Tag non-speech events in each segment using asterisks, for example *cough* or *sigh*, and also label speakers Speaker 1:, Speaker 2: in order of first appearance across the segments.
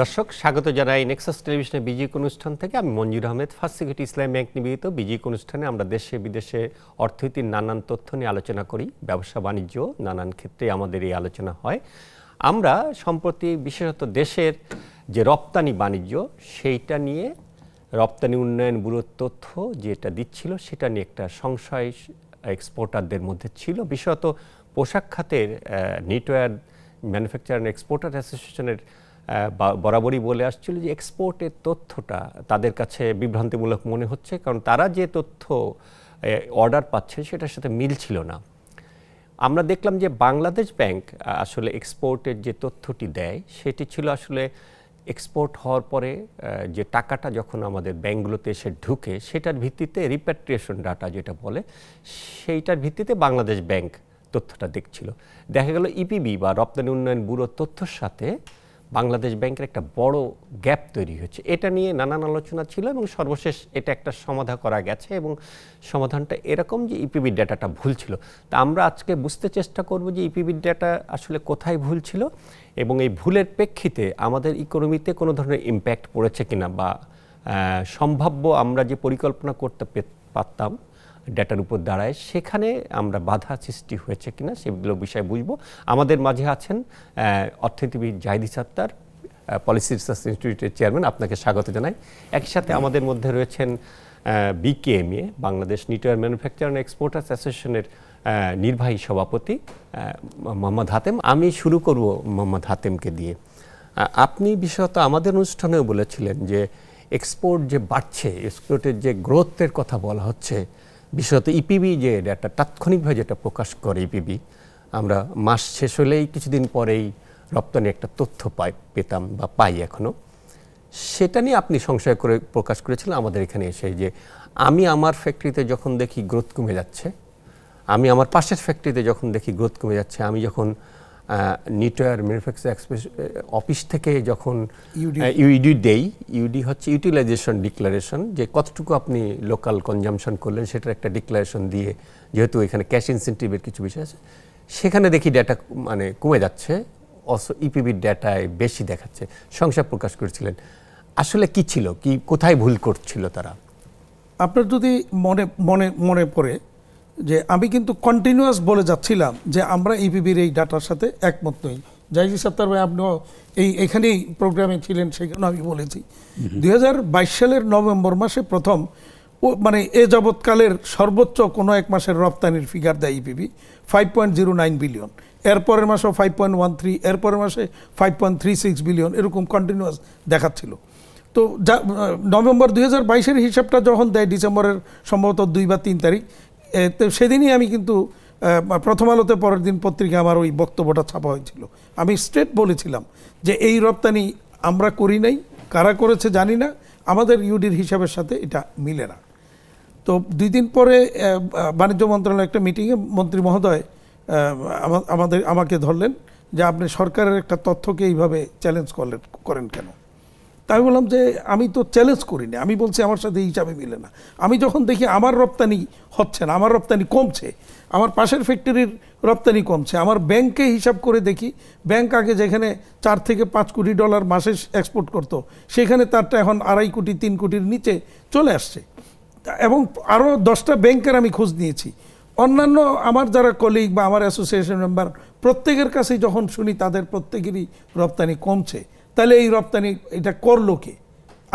Speaker 1: দর্শক স্বাগত জানাই নেক্সাস টেলিভিশনের বিজিক অনুষ্ঠান থেকে আমি মঞ্জুর আহমেদ ফার্স্ট সিকিউরিটি ইসলাম ব্যাংক নিবেদিত বিজিক অনুষ্ঠানে আমরা দেশে বিদেশে অর্থনীতির নানান তথ্য নিয়ে আলোচনা করি ব্যবসা বাণিজ্য নানান ক্ষেত্রে আমাদের এই আলোচনা হয় আমরা সম্প্রতি বিশেষত দেশের যে রপ্তানি বাণিজ্য সেইটা নিয়ে রপ্তানি উন্নয়ন ব্যুরোর তথ্য যেটা দিচ্ছিল সেটা নিয়ে একটা সংশয় এক্সপোর্টারদের মধ্যে ছিল বিশেষত পোশাক খাতের নিটওয়্যার ম্যানুফ্যাকচার অ্যান্ড এক্সপোর্টার অ্যাসোসিয়েশনের বরাবরই বলে আসছিল যে এক্সপোর্টের তথ্যটা তাদের কাছে বিভ্রান্তিমূলক মনে হচ্ছে কারণ তারা যে তথ্য অর্ডার পাচ্ছে সেটার সাথে মিল ছিল না আমরা দেখলাম যে বাংলাদেশ ব্যাংক আসলে এক্সপোর্টের যে তথ্যটি দেয় সেটি ছিল আসলে এক্সপোর্ট হওয়ার পরে যে টাকাটা যখন আমাদের ব্যাঙ্কগুলোতে এসে ঢুকে সেটার ভিত্তিতে রিপ্যাট্রিয়েশন ডাটা যেটা বলে সেইটার ভিত্তিতে বাংলাদেশ ব্যাংক তথ্যটা দেখছিল দেখা গেল ইপিবি e বা রপ্তানি উন্নয়ন ব্যুরোর তথ্যর সাথে বাংলাদেশ ব্যাংকের একটা বড় গ্যাপ তৈরি হচ্ছে এটা নিয়ে নানান আলোচনা ছিল এবং সর্বশেষ এটা একটা সমাধা করা গেছে এবং সমাধানটা এরকম যে ইপিবির ডেটাটা ভুল ছিল তা আমরা আজকে বুঝতে চেষ্টা করব যে ইপিবির ডেটা আসলে কোথায় ভুল ছিল এবং এই ভুলের প্রেক্ষিতে আমাদের ইকোনমিতে কোনো ধরনের ইম্প্যাক্ট পড়েছে কিনা বা সম্ভাব্য আমরা যে পরিকল্পনা করতে পারতাম ডেটার উপর দাঁড়ায় সেখানে আমরা বাধা সৃষ্টি হয়েছে কিনা সেগুলো বিষয়ে বুঝবো আমাদের মাঝে আছেন অর্থনীতিবিদ জাহিদি সত্তার পলিসি রিসার্চ ইনস্টিটিউটের চেয়ারম্যান আপনাকে স্বাগত জানাই একসাথে আমাদের মধ্যে রয়েছেন BKMEA Bangladesh knitwear manufacture and exporters অ্যাসোসিয়েশনের নির্বাহী সভাপতি মোহাম্মদ হাতেম আমি শুরু করব মোহাম্মদ হাতেমকে দিয়ে আপনি বিশেষত আমাদের অনুষ্ঠানেও বলেছিলেন যে এক্সপোর্ট যে বাড়ছে এক্সপোর্টের যে গ্রোথের কথা বলা হচ্ছে বিশেষত ইপিবি e যে ডেটা তাৎক্ষণিকভাবে যেটা প্রকাশ করে ইপিবি e আমরা মাস শেষ হলেই কিছুদিন পরেই রপ্তানি একটা তথ্য পাই পেতাম বা পাই এখনও সেটা নিয়ে আপনি সংশয় করে প্রকাশ করেছিলেন আমাদের এখানে এসে যে আমি আমার ফ্যাক্টরিতে যখন দেখি গ্রোথ কমে যাচ্ছে আমি আমার পাশের ফ্যাক্টরিতে যখন দেখি গ্রোথ কমে যাচ্ছে আমি যখন নিটার ম্যানুফ্যাকচার অফিস থেকে যখন ইউডি দেই ইউডি হচ্ছে ইউটিলাইজেশন ডিক্লারেশন যে কতটুকু আপনি লোকাল কনজামশন করলেন সেটার একটা ডিক্লারেশন দিয়ে যেহেতু এখানে ক্যাশ ইনসেন্টিভের কিছু বিষয় আছে সেখানে দেখি ডেটা মানে কমে যাচ্ছে অস ইপিবির ডেটায় বেশি দেখাচ্ছে সংসার প্রকাশ করেছিলেন আসলে
Speaker 2: কি ছিল কি কোথায় ভুল করছিল তারা আপনার যদি মনে মনে মনে পড়ে যে আমি কিন্তু কন্টিনিউয়াস বলে যাচ্ছিলাম যে আমরা ইপিবির e এই ডাটার সাথে একমত নই জাহিজি সত্তার ভাই আপনিও এই এখানেই প্রোগ্রামে ছিলেন সেখানে আমি বলেছি দুই সালের নভেম্বর মাসে প্রথম ও মানে এ যাবৎকালের সর্বোচ্চ কোনো এক মাসের রপ্তানির ফিগার দেয় EPB five point zero nine billion এরপরের মাসেও ফাইভ পয়েন্ট ওয়ান থ্রি এরপরের মাসে five point three six billion এরকম কন্টিনিউয়াস দেখাচ্ছিল তো যা নভেম্বর দুই হাজার বাইশের হিসাবটা যখন দেয় ডিসেম্বরের সম্ভবত দুই বা তিন তারিখ তো সেদিনই আমি কিন্তু প্রথম আলোতে পরের দিন পত্রিকা আমার ওই বক্তব্যটা ছাপা হয়েছিল আমি স্ট্রেট বলেছিলাম যে এই রপ্তানি আমরা করি নাই কারা করেছে জানি না আমাদের ইউডির হিসাবের সাথে এটা মিলে না তো দুই দিন পরে বাণিজ্য মন্ত্রণালয় একটা মিটিংয়ে মন্ত্রী মহোদয় আমাদের আমাকে ধরলেন যে আপনি সরকারের একটা তথ্যকে এইভাবে চ্যালেঞ্জ করলেন করেন কেন আমি বললাম যে আমি তো চ্যালেঞ্জ করিনি আমি বলছি আমার সাথে এই হিসাবে মিলে না আমি যখন দেখি আমার রপ্তানি হচ্ছে না আমার রপ্তানি কমছে আমার পাশের ফ্যাক্টরির রপ্তানি কমছে আমার ব্যাংকে হিসাব করে দেখি ব্যাংক আগে যেখানে চার থেকে পাঁচ কোটি ডলার মাসে এক্সপোর্ট করত। সেখানে তারটা এখন আড়াই কোটি তিন কোটির নিচে চলে আসছে এবং আরও দশটা ব্যাংকের আমি খোঁজ নিয়েছি অন্যান্য আমার যারা কলিগ বা আমার অ্যাসোসিয়েশন মেম্বার প্রত্যেকের কাছেই যখন শুনি তাদের প্রত্যেকেরই রপ্তানি কমছে তাহলে এই রপ্তানি এটা করলো কে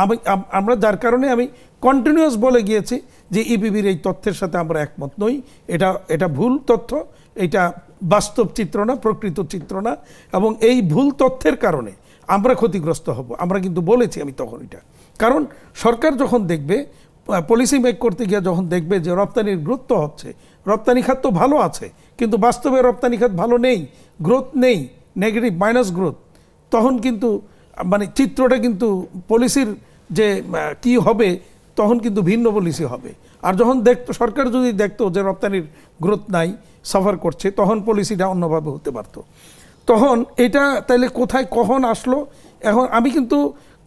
Speaker 2: আমি আমরা যার কারণে আমি কন্টিনিউয়াস বলে গিয়েছি যে ইপিবির e এই তথ্যের সাথে আমরা একমত নই এটা এটা ভুল তথ্য এটা বাস্তব চিত্র না প্রকৃত চিত্র না এবং এই ভুল তথ্যের কারণে আমরা ক্ষতিগ্রস্ত হব আমরা কিন্তু বলেছি আমি তখন এটা কারণ সরকার যখন দেখবে পলিসি মেক করতে গিয়ে যখন দেখবে যে রপ্তানির গুরুত্ব হচ্ছে রপ্তানি খাত তো ভালো আছে কিন্তু বাস্তবে রপ্তানি খাত ভালো নেই গ্রোথ নেই নেগেটিভ মাইনাস গ্রোথ তখন কিন্তু মানে চিত্রটা কিন্তু পলিসির যে কি হবে তখন কিন্তু ভিন্ন পলিসি হবে আর যখন দেখতো সরকার যদি দেখতো যে রপ্তানির গ্রোথ নাই সাফার করছে তখন পলিসিটা অন্যভাবে হতে পারতো তখন এটা তাইলে কোথায় কখন আসলো এখন আমি কিন্তু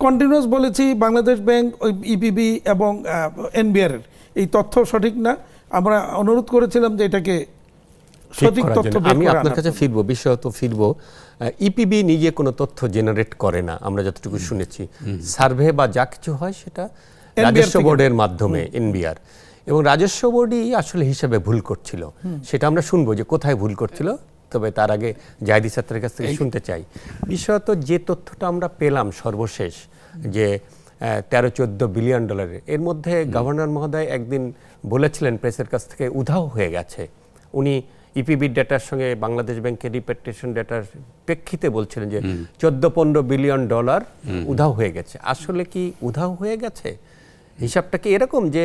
Speaker 2: কন্টিনিউস বলেছি বাংলাদেশ ব্যাংক ইপিবি e এবং এনবিআরের এই তথ্য সঠিক না আমরা অনুরোধ করেছিলাম যে এটাকে সঠিক তথ্য আমি আপনার কাছে ফিরবো
Speaker 1: বিশেষত ফিরবো ইপিবি e নিজে কোনো তথ্য জেনারেট করে না আমরা যতটুকু শুনেছি সার্ভে বা যা কিছু হয় সেটা
Speaker 2: রাজস্ব বোর্ডের মাধ্যমে
Speaker 1: এনবিআর এবং রাজস্ব বোর্ডই আসলে হিসাবে ভুল করছিল সেটা আমরা শুনবো যে কোথায় ভুল করছিল তবে তার আগে জাহিদি কাছ থেকে শুনতে চাই বিশেষত যে তথ্যটা আমরা পেলাম সর্বশেষ যে তেরো চোদ্দ বিলিয়ন ডলারের এর মধ্যে গভর্নর মহোদয় একদিন বলেছিলেন প্রেসের কাছ থেকে উধাও হয়ে গেছে উনি ইপিবির e ডেটার সঙ্গে বাংলাদেশ ব্যাংকের রিপেটেশন ডেটার প্রেক্ষিতে বলছিলেন যে চোদ্দ পনেরো বিলিয়ন ডলার উধাও হয়ে গেছে আসলে কি উধাও হয়ে গেছে হিসাবটা কি এরকম যে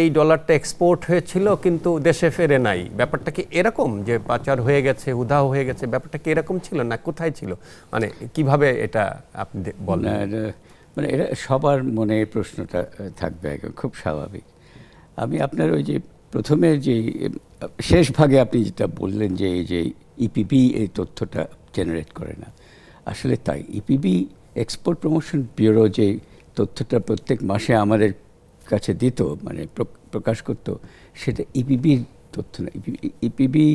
Speaker 1: এই ডলারটা এক্সপোর্ট হয়েছিল কিন্তু দেশে ফেরে নাই ব্যাপারটা কি এরকম যে পাচার হয়ে গেছে উধাও হয়ে গেছে ব্যাপারটা কি এরকম ছিল না কোথায় ছিল মানে কিভাবে এটা আপনি বলেন মানে এটা সবার মনে প্রশ্নটা থাকবে খুব স্বাভাবিক আমি আপনার ওই যে প্রথমে
Speaker 3: যে শেষ ভাগে আপনি যেটা বললেন যে এই যে ইপিবি e এই তথ্যটা জেনারেট করে না আসলে তাই ইপিবি এক্সপোর্ট প্রমোশন ব্যুরো যে তথ্যটা প্রত্যেক মাসে আমাদের কাছে দিত মানে প্রকাশ করত সেটা ইপিবির e তথ্য না ইপিবি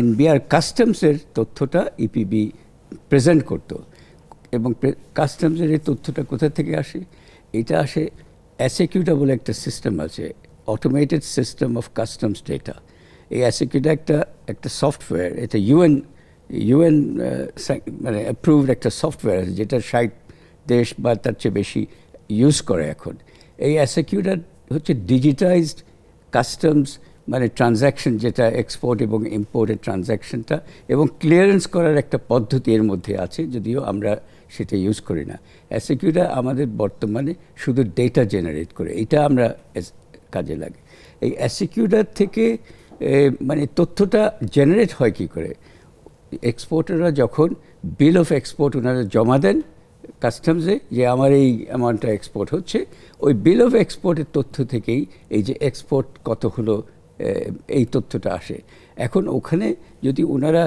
Speaker 3: এনবিআর কাস্টমসের তথ্যটা ইপিবি e প্রেজেন্ট করত এবং কাস্টমসের এই তথ্যটা কোথা থেকে আসে এটা আসে অ্যাসেকিউটা বলে একটা সিস্টেম আছে automated system of customs data এই অ্যাসিকিউটা একটা uh, মানে একটা সফটওয়্যার এটা ইউএন ইউএন মানে অ্যাপ্রুভড একটা সফটওয়্যার আছে যেটা ষাট দেশ বা তার চেয়ে বেশি ইউজ করে এখন এই অ্যাসিকিউটা হচ্ছে ডিজিটাইজড কাস্টমস মানে ট্রানজ্যাকশন যেটা এক্সপোর্ট এবং ইম্পোর্টের ট্রানজ্যাকশনটা এবং ক্লিয়ারেন্স করার একটা পদ্ধতি এর মধ্যে আছে যদিও আমরা সেটা ইউজ করি না অ্যাসিকিউটা আমাদের বর্তমানে শুধু ডেটা জেনারেট করে এটা আমরা কাজে লাগে এই অ্যাসিকিউডার থেকে মানে তথ্যটা জেনারেট হয় কি করে এক্সপোর্টাররা যখন বিল অফ এক্সপোর্ট ওনারা জমা দেন কাস্টমসে যে আমার এই অ্যামাউন্টটা এক্সপোর্ট হচ্ছে ওই বিল অফ এক্সপোর্টের তথ্য থেকেই এই যে এক্সপোর্ট কত হলো এই তথ্যটা আসে এখন ওখানে যদি ওনারা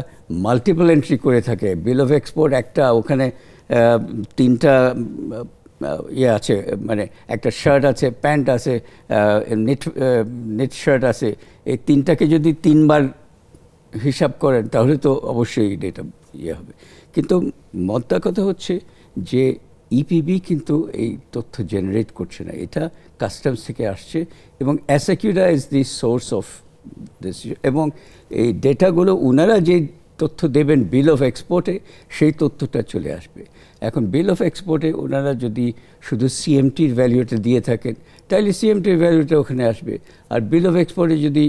Speaker 3: মাল্টিপল এন্ট্রি করে থাকে বিল অফ এক্সপোর্ট একটা ওখানে তিনটা ইয়ে আছে মানে একটা শার্ট আছে প্যান্ট আছে নেট নেট শার্ট আছে এই তিনটাকে যদি তিনবার হিসাব করেন তাহলে তো অবশ্যই এটা ইয়ে হবে কিন্তু মদ্দা কথা হচ্ছে যে ইপিবি e কিন্তু এই তথ্য জেনারেট করছে না এটা কাস্টমস থেকে আসছে এবং অ্যাসেকিউরা is the source of this এবং এই ডেটাগুলো ওনারা যে তথ্য দেবেন বিল অফ এক্সপোর্টে সেই তথ্যটা চলে আসবে এখন বিল অফ এক্সপোর্টে ওনারা যদি শুধু সিএমটির ভ্যালুটা দিয়ে থাকেন তাহলে সিএমটির ভ্যালুটা ওখানে আসবে আর বিল অফ এক্সপোর্টে যদি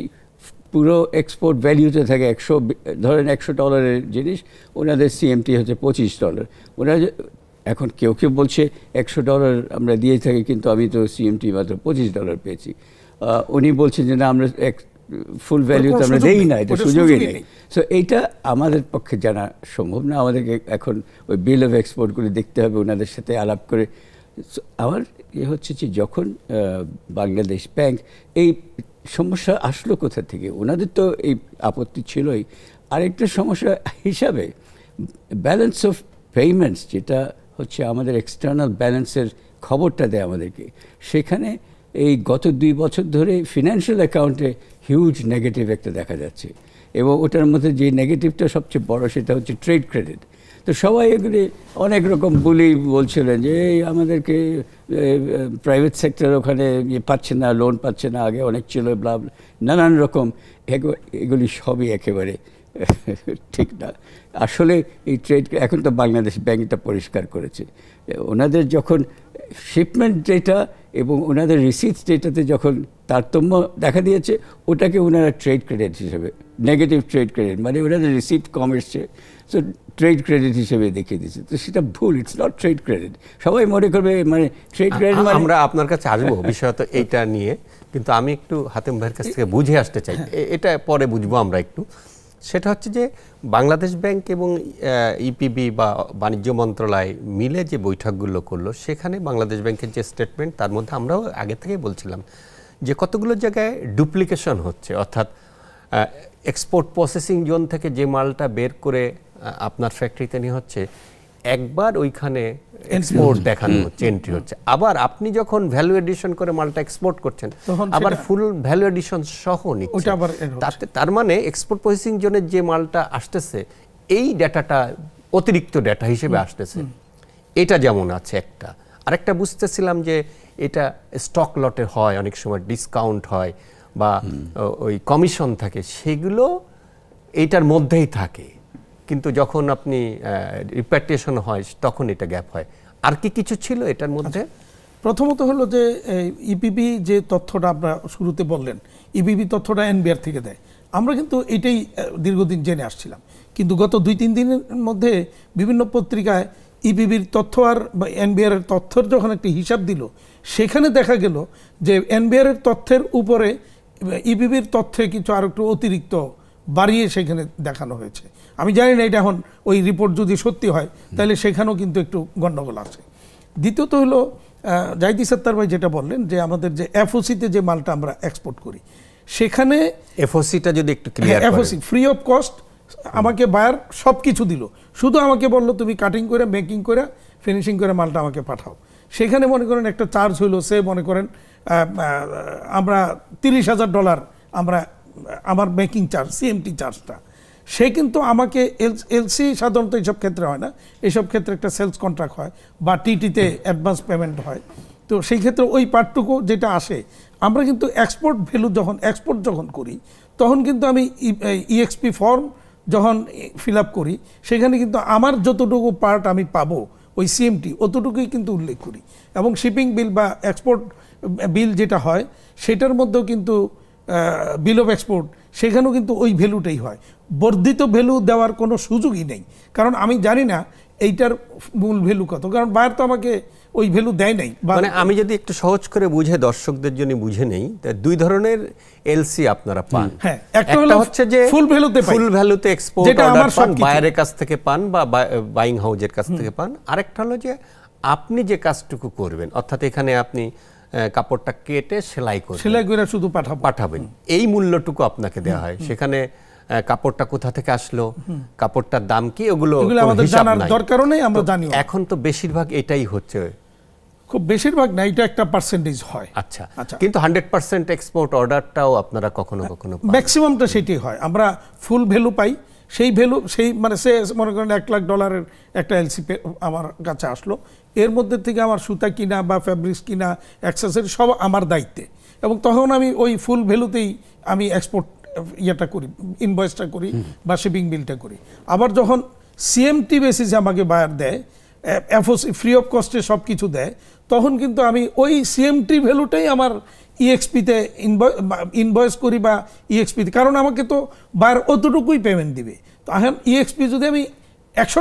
Speaker 3: পুরো এক্সপোর্ট ভ্যালিউতে থাকে একশো ধরেন একশো ডলারের জিনিস ওনাদের সিএমটি হচ্ছে পঁচিশ ডলার ওনারা এখন কেউ কেউ বলছে একশো ডলার আমরা দিয়ে থাকি কিন্তু আমি তো সিএমটি মাত্র পঁচিশ ডলার পেয়েছি উনি বলছেন যে না আমরা ফুল ভ্যালিউ তো আমরা দেই না এটা সুযোগই নেই সো এইটা আমাদের পক্ষে জানা সম্ভব না আমাদেরকে এখন ওই বিল অফ এক্সপোর্টগুলি দেখতে হবে ওনাদের সাথে আলাপ করে আমার এ ইয়ে হচ্ছে যে যখন বাংলাদেশ ব্যাংক এই সমস্যা আসলো কোথা থেকে ওনাদের তো এই আপত্তি ছিলই আরেকটা সমস্যা হিসাবে ব্যালেন্স অফ পেমেন্টস যেটা হচ্ছে আমাদের এক্সটার্নাল ব্যালেন্সের খবরটা দেয় আমাদেরকে সেখানে এই গত দুই বছর ধরে ফিনান্সিয়াল অ্যাকাউন্টে হিউজ নেগেটিভ একটা দেখা যাচ্ছে এবং ওটার মধ্যে যে নেগেটিভটা সবচেয়ে বড় সেটা হচ্ছে ট্রেড ক্রেডিট তো সবাই এগুলি অনেক রকম বলি বলছিলেন যে এই আমাদেরকে প্রাইভেট সেক্টর ওখানে ইয়ে পাচ্ছে না লোন পাচ্ছে না আগে অনেক ছিল ব্লাব নানান রকম এগুলি সবই একেবারে *laughs* ঠিক না আসলে এই ট্রেড এখন তো বাংলাদেশ ব্যাংকটা পরিষ্কার করেছে ওনাদের যখন শিপমেন্ট ডেটা এবং ওনাদের রিসিপ্টস ডেটাতে যখন তারতম্য দেখা দিয়েছে ওটাকে ওনারা ট্রেড ক্রেডিট হিসেবে নেগেটিভ ট্রেড ক্রেডিট মানে ওনাদের রিসিপ্ট কম এসছে সো ট্রেড ক্রেডিট হিসেবে দেখিয়ে দিচ্ছে তো সেটা ভুল ইটস নট ট্রেড ক্রেডিট সবাই মনে করবে
Speaker 1: মানে ট্রেড মানে ক্রেডিট আমরা আপনার কাছে আসবো বিষয়ত এইটা নিয়ে কিন্তু আমি একটু হাতেম ভাইয়ের কাছ থেকে বুঝে আসতে চাই এটা পরে বুঝবো আমরা একটু সেটা হচ্ছে যে বাংলাদেশ ব্যাংক এবং ইপিবি e বা বাণিজ্য মন্ত্রণালয় মিলে যে বৈঠকগুলো করলো সেখানে বাংলাদেশ ব্যাংকের যে স্টেটমেন্ট তার মধ্যে আমরাও আগে থেকে বলছিলাম যে কতগুলো জায়গায় ডুপ্লিকেশন হচ্ছে অর্থাৎ এক্সপোর্ট প্রসেসিং জোন থেকে যে মালটা বের করে আপনার ফ্যাক্টরিতে নিয়ে হচ্ছে একবার ওইখানে এক্সপোর্ট দেখানো হচ্ছে এন্ট্রি হচ্ছে আবার আপনি যখন ভ্যালু এডিশন করে মালটা এক্সপোর্ট করছেন আবার ফুল ভ্যালু এডিশন সহ নিচ্ছে তাতে তার মানে এক্সপোর্ট প্রসেসিং জোনের যে মালটা আসতেছে এই ডেটাটা অতিরিক্ত ডেটা হিসেবে আসতেছে এটা যেমন আছে একটা আরেকটা বুঝতেছিলাম যে এটা স্টক লটে হয় অনেক সময় ডিসকাউন্ট হয় বা ওই কমিশন থাকে সেগুলো এটার মধ্যেই থাকে কিন্তু যখন আপনি রিপ্যাট্রিয়েশন হয় তখন এটা গ্যাপ হয় আর কি কিছু ছিল এটার মধ্যে
Speaker 2: আচ্ছা, প্রথমত হলো যে ইপিবি e যে তথ্যটা আপনার শুরুতে বললেন ইপিবি e তথ্যটা এনবিআর থেকে দেয় আমরা কিন্তু এটাই দীর্ঘদিন জেনে আসছিলাম কিন্তু গত দুই তিন দিনের মধ্যে বিভিন্ন পত্রিকায় ইপিবির e তথ্য আর এনবিআর এর তথ্যের যখন একটি হিসাব দিল সেখানে দেখা গেল যে এনবিআর এর তথ্যের উপরে ইপিবির তথ্যে কিছু আর একটু অতিরিক্ত বাড়িয়ে সেখানে দেখানো হয়েছে আমি জানি না এটা এখন ওই রিপোর্ট যদি সত্যি হয় তাহলে সেখানেও কিন্তু একটু গণ্ডগোল আছে দ্বিতীয়ত হলো জাইদি সত্তার ভাই যেটা বললেন যে আমাদের যে এফওসিতে যে মালটা আমরা এক্সপোর্ট করি সেখানে
Speaker 1: এফওসিটা যদি একটু clear FOC
Speaker 2: free of cost আমাকে বায়ার সব কিছু দিল শুধু আমাকে বললো তুমি কাটিং করে মেকিং করে ফিনিশিং করে মালটা আমাকে পাঠাও সেখানে মনে করেন একটা চার্জ হইলো সে মনে করেন আমরা তিরিশ হাজার ডলার আমরা আমার মেকিং চার্জ সিএমটি চার্জটা সে কিন্তু আমাকে এলসি সাধারণত এইসব ক্ষেত্রে হয় না এইসব ক্ষেত্রে একটা সেলস কন্ট্রাক্ট হয় বা টিটিতে অ্যাডভান্স পেমেন্ট হয় তো সেই ক্ষেত্রে ওই পার্টটুকু যেটা আসে আমরা কিন্তু এক্সপোর্ট ভ্যালু যখন এক্সপোর্ট যখন করি তখন কিন্তু আমি ইএক্সপি e ফর্ম যখন ফিল আপ করি সেখানে কিন্তু আমার যতটুকু পার্ট আমি পাবো ওই সিএমটি অতটুকুই কিন্তু উল্লেখ করি এবং শিপিং বিল বা এক্সপোর্ট বিল যেটা হয় সেটার মধ্যেও কিন্তু বিল অফ এক্সপোর্ট সেখানেও কিন্তু ওই ভ্যালুটাই হয় বর্ধিত ভ্যালু দেওয়ার কোনো সুযোগই নেই কারণ আমি জানি না এইটার মূল ভ্যালু কত কারণ বায়ার তো আমাকে ওই ভ্যালু
Speaker 1: দেয় নাই মানে আমি যদি একটু সহজ করে বুঝে দর্শকদের জন্য বুঝে নেই দুই ধরনের এলসি আপনারা পান হ্যাঁ, একটা হচ্ছে যে ফুল ভ্যালুতে ফুল
Speaker 2: ভ্যালুতে এক্সপোর্ট অর্ডার বায়ারের
Speaker 1: কাছ থেকে পান বা বাইং হাউজের কাছ থেকে পান আরেকটা হলো যে আপনি যে কাজটুকু করবেন অর্থাৎ এখানে আপনি কাপড়টা কেটে সেলাই করে সেলাই করে শুধু পাঠা পাঠাবেন এই মূল্যটুকু আপনাকে দেওয়া হয় সেখানে কাপড়টা কোথা থেকে আসলো কাপড়টার দাম কি ওগুলো আমাদের জানার দরকারও নেই আমরা জানি এখন তো বেশিরভাগ এটাই হচ্ছে খুব বেশিরভাগ না এটা একটা পার্সেন্টেজ হয় আচ্ছা আচ্ছা কিন্তু হান্ড্রেড পার্সেন্ট এক্সপোর্ট অর্ডারটাও আপনারা কখনো কখনো
Speaker 2: ম্যাক্সিমামটা সেটি হয় আমরা ফুল ভ্যালু পাই সেই ভ্যালু সেই মানে সে মনে করেন এক লাখ ডলারের একটা এলসি আমার কাছে আসলো এর মধ্যে থেকে আমার সুতা কিনা বা ফ্যাব্রিক্স কিনা অ্যাক্সেসরি সব আমার দায়িত্বে এবং তখন আমি ওই ফুল ভ্যালুতেই আমি এক্সপোর্ট ইয়েটা করি ইনভয়েসটা করি বা শিপিং বিলটা করি আবার যখন সিএমটি বেসিসে আমাকে বায়ার দেয় এফওসি ফ্রি অফ কস্টে সব কিছু দেয় তখন কিন্তু আমি ওই সিএমটি ভ্যালুটাই আমার ইএক্সপিতে e ইনভয়েস করি বা ইএক্সপিতে e কারণ আমাকে তো বার অতটুকুই পেমেন্ট দিবে তো এখন ইএক্সপি e যদি আমি একশো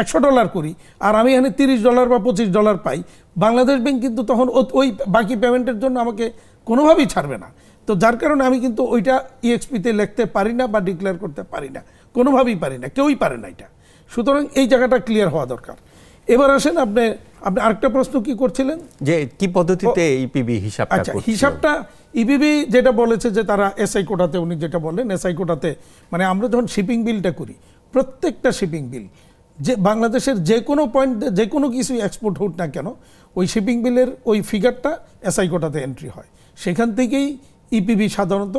Speaker 2: একশো ডলার করি আর আমি এখানে তিরিশ ডলার বা পঁচিশ ডলার পাই বাংলাদেশ ব্যাংক কিন্তু তখন ওই বাকি পেমেন্টের জন্য আমাকে কোনোভাবেই ছাড়বে না তো যার কারণে আমি কিন্তু ওইটা ইএক্সপিতে লিখতে পারি না বা ডিক্লেয়ার করতে পারি না কোনোভাবেই পারি না কেউই পারে না এটা সুতরাং এই জায়গাটা ক্লিয়ার হওয়া দরকার এবার আসেন আপনি আপনি আরেকটা প্রশ্ন কি করছিলেন যে কি পদ্ধতিতে ইপিবি e হিসাব আচ্ছা হিসাবটা ইপিবি e যেটা বলেছে যে তারা এসআই কোটাতে উনি যেটা বলেন এসআই কোটাতে মানে আমরা যখন শিপিং বিলটা করি প্রত্যেকটা শিপিং বিল যে বাংলাদেশের যে কোনো পয়েন্ট যে কোনো কিছু এক্সপোর্ট হোক না কেন ওই শিপিং বিলের ওই ফিগারটা এসআই কোটাতে এন্ট্রি হয় সেখান থেকেই ইপিবি e সাধারণত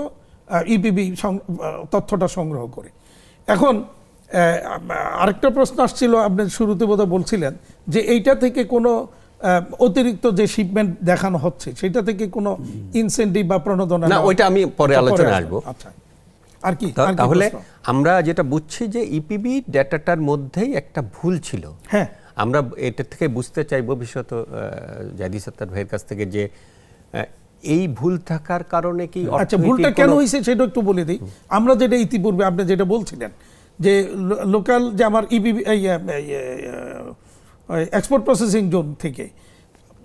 Speaker 2: ইপিবি তথ্যটা সংগ্রহ করে এখন আরেকটা প্রশ্ন আসছিল আপনি শুরুতে বোধহয় বলছিলেন যে এইটা থেকে কোনো অতিরিক্ত যে শিপমেন্ট দেখানো হচ্ছে সেটা থেকে কোনো ইনসেন্টিভ বা প্রণোদনা না ওইটা আমি পরে আলোচনা আসবো আচ্ছা। আর কি তাহলে
Speaker 1: আমরা যেটা বুঝছি যে ইপিবি e ডেটাটার মধ্যেই একটা ভুল ছিল হ্যাঁ আমরা এটা থেকে বুঝতে চাইব বিশেষত জাদি সত্তার ভাইয়ের কাছ থেকে যে এই ভুল থাকার কারণে কি আচ্ছা ভুলটা কেন হয়েছে
Speaker 2: সেটা একটু বলে দিই আমরা যেটা ইতিপূর্বে আপনি যেটা বলছিলেন যে লোকাল যে আমার ইবি এক্সপোর্ট প্রসেসিং জোন থেকে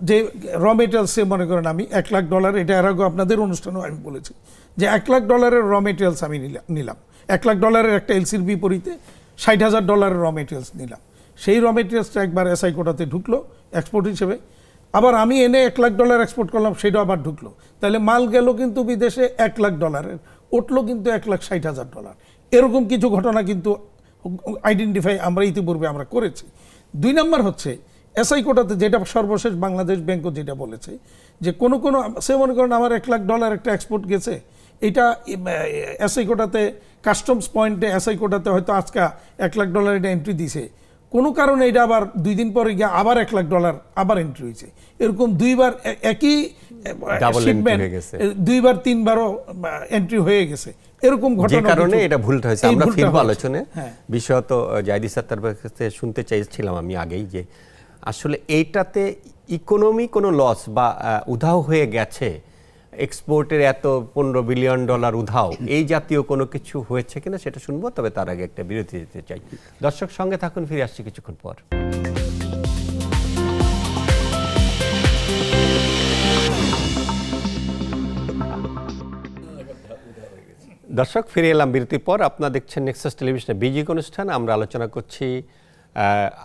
Speaker 2: যে র মেটেরিয়ালসে মনে করেন আমি এক লাখ ডলার এটা এর আগে আপনাদের অনুষ্ঠানেও আমি বলেছি যে এক লাখ ডলারের র মেটেরিয়ালস আমি নিলাম এক লাখ ডলারের একটা এলসির বিপরীতে ষাট হাজার ডলারের র মেটেরিয়ালস নিলাম সেই র মেটেরিয়ালসটা একবার এসআই কোটাতে ঢুকলো এক্সপোর্ট হিসেবে আবার আমি এনে এক লাখ ডলার এক্সপোর্ট করলাম সেটা আবার ঢুকলো তাহলে মাল গেল কিন্তু বিদেশে এক লাখ ডলারের উঠলো কিন্তু এক লাখ ষাট হাজার ডলার এরকম কিছু ঘটনা কিন্তু আইডেন্টিফাই আমরা ইতিপূর্বে আমরা করেছি দুই নম্বর হচ্ছে এসআই কোটাতে যেটা সর্বশেষ বাংলাদেশ ব্যাংকও যেটা বলেছে যে কোনো কোনো সে মনে করেন আমার এক লাখ ডলার একটা এক্সপোর্ট গেছে এটা এসআই কোটাতে কাস্টমস পয়েন্টে এসআই কোটাতে হয়তো আজকে এক লাখ ডলার এটা এন্ট্রি দিছে কোনো কারণে এটা আবার দুই দিন পরে গিয়ে আবার এক লাখ ডলার আবার এন্ট্রি হয়েছে এরকম দুইবার একই দুইবার তিনবারও এন্ট্রি হয়ে গেছে এরকম ঘটনা কারণে এটা ভুলটা হয়েছে আমরা ফিরব আলোচনায় হ্যাঁ।
Speaker 1: বিশেষত জাইদি সাত্তার কাছে শুনতে চাইছিলাম আমি আগেই যে আসলে এইটাতে ইকোনমি কোনো লস বা উধাও হয়ে গেছে এক্সপোর্টের এত পনেরো বিলিয়ন ডলার উধাও এই জাতীয় কোনো কিছু হয়েছে কিনা সেটা শুনবো তবে তার আগে একটা বিরতি দিতে চাই দর্শক সঙ্গে থাকুন ফিরে আসছি কিছুক্ষণ পর দর্শক ফিরে এলাম বিরতির পর আপনারা দেখছেন নেক্সাস টেলিভিশনে বিজিক অনুষ্ঠান আমরা আলোচনা করছি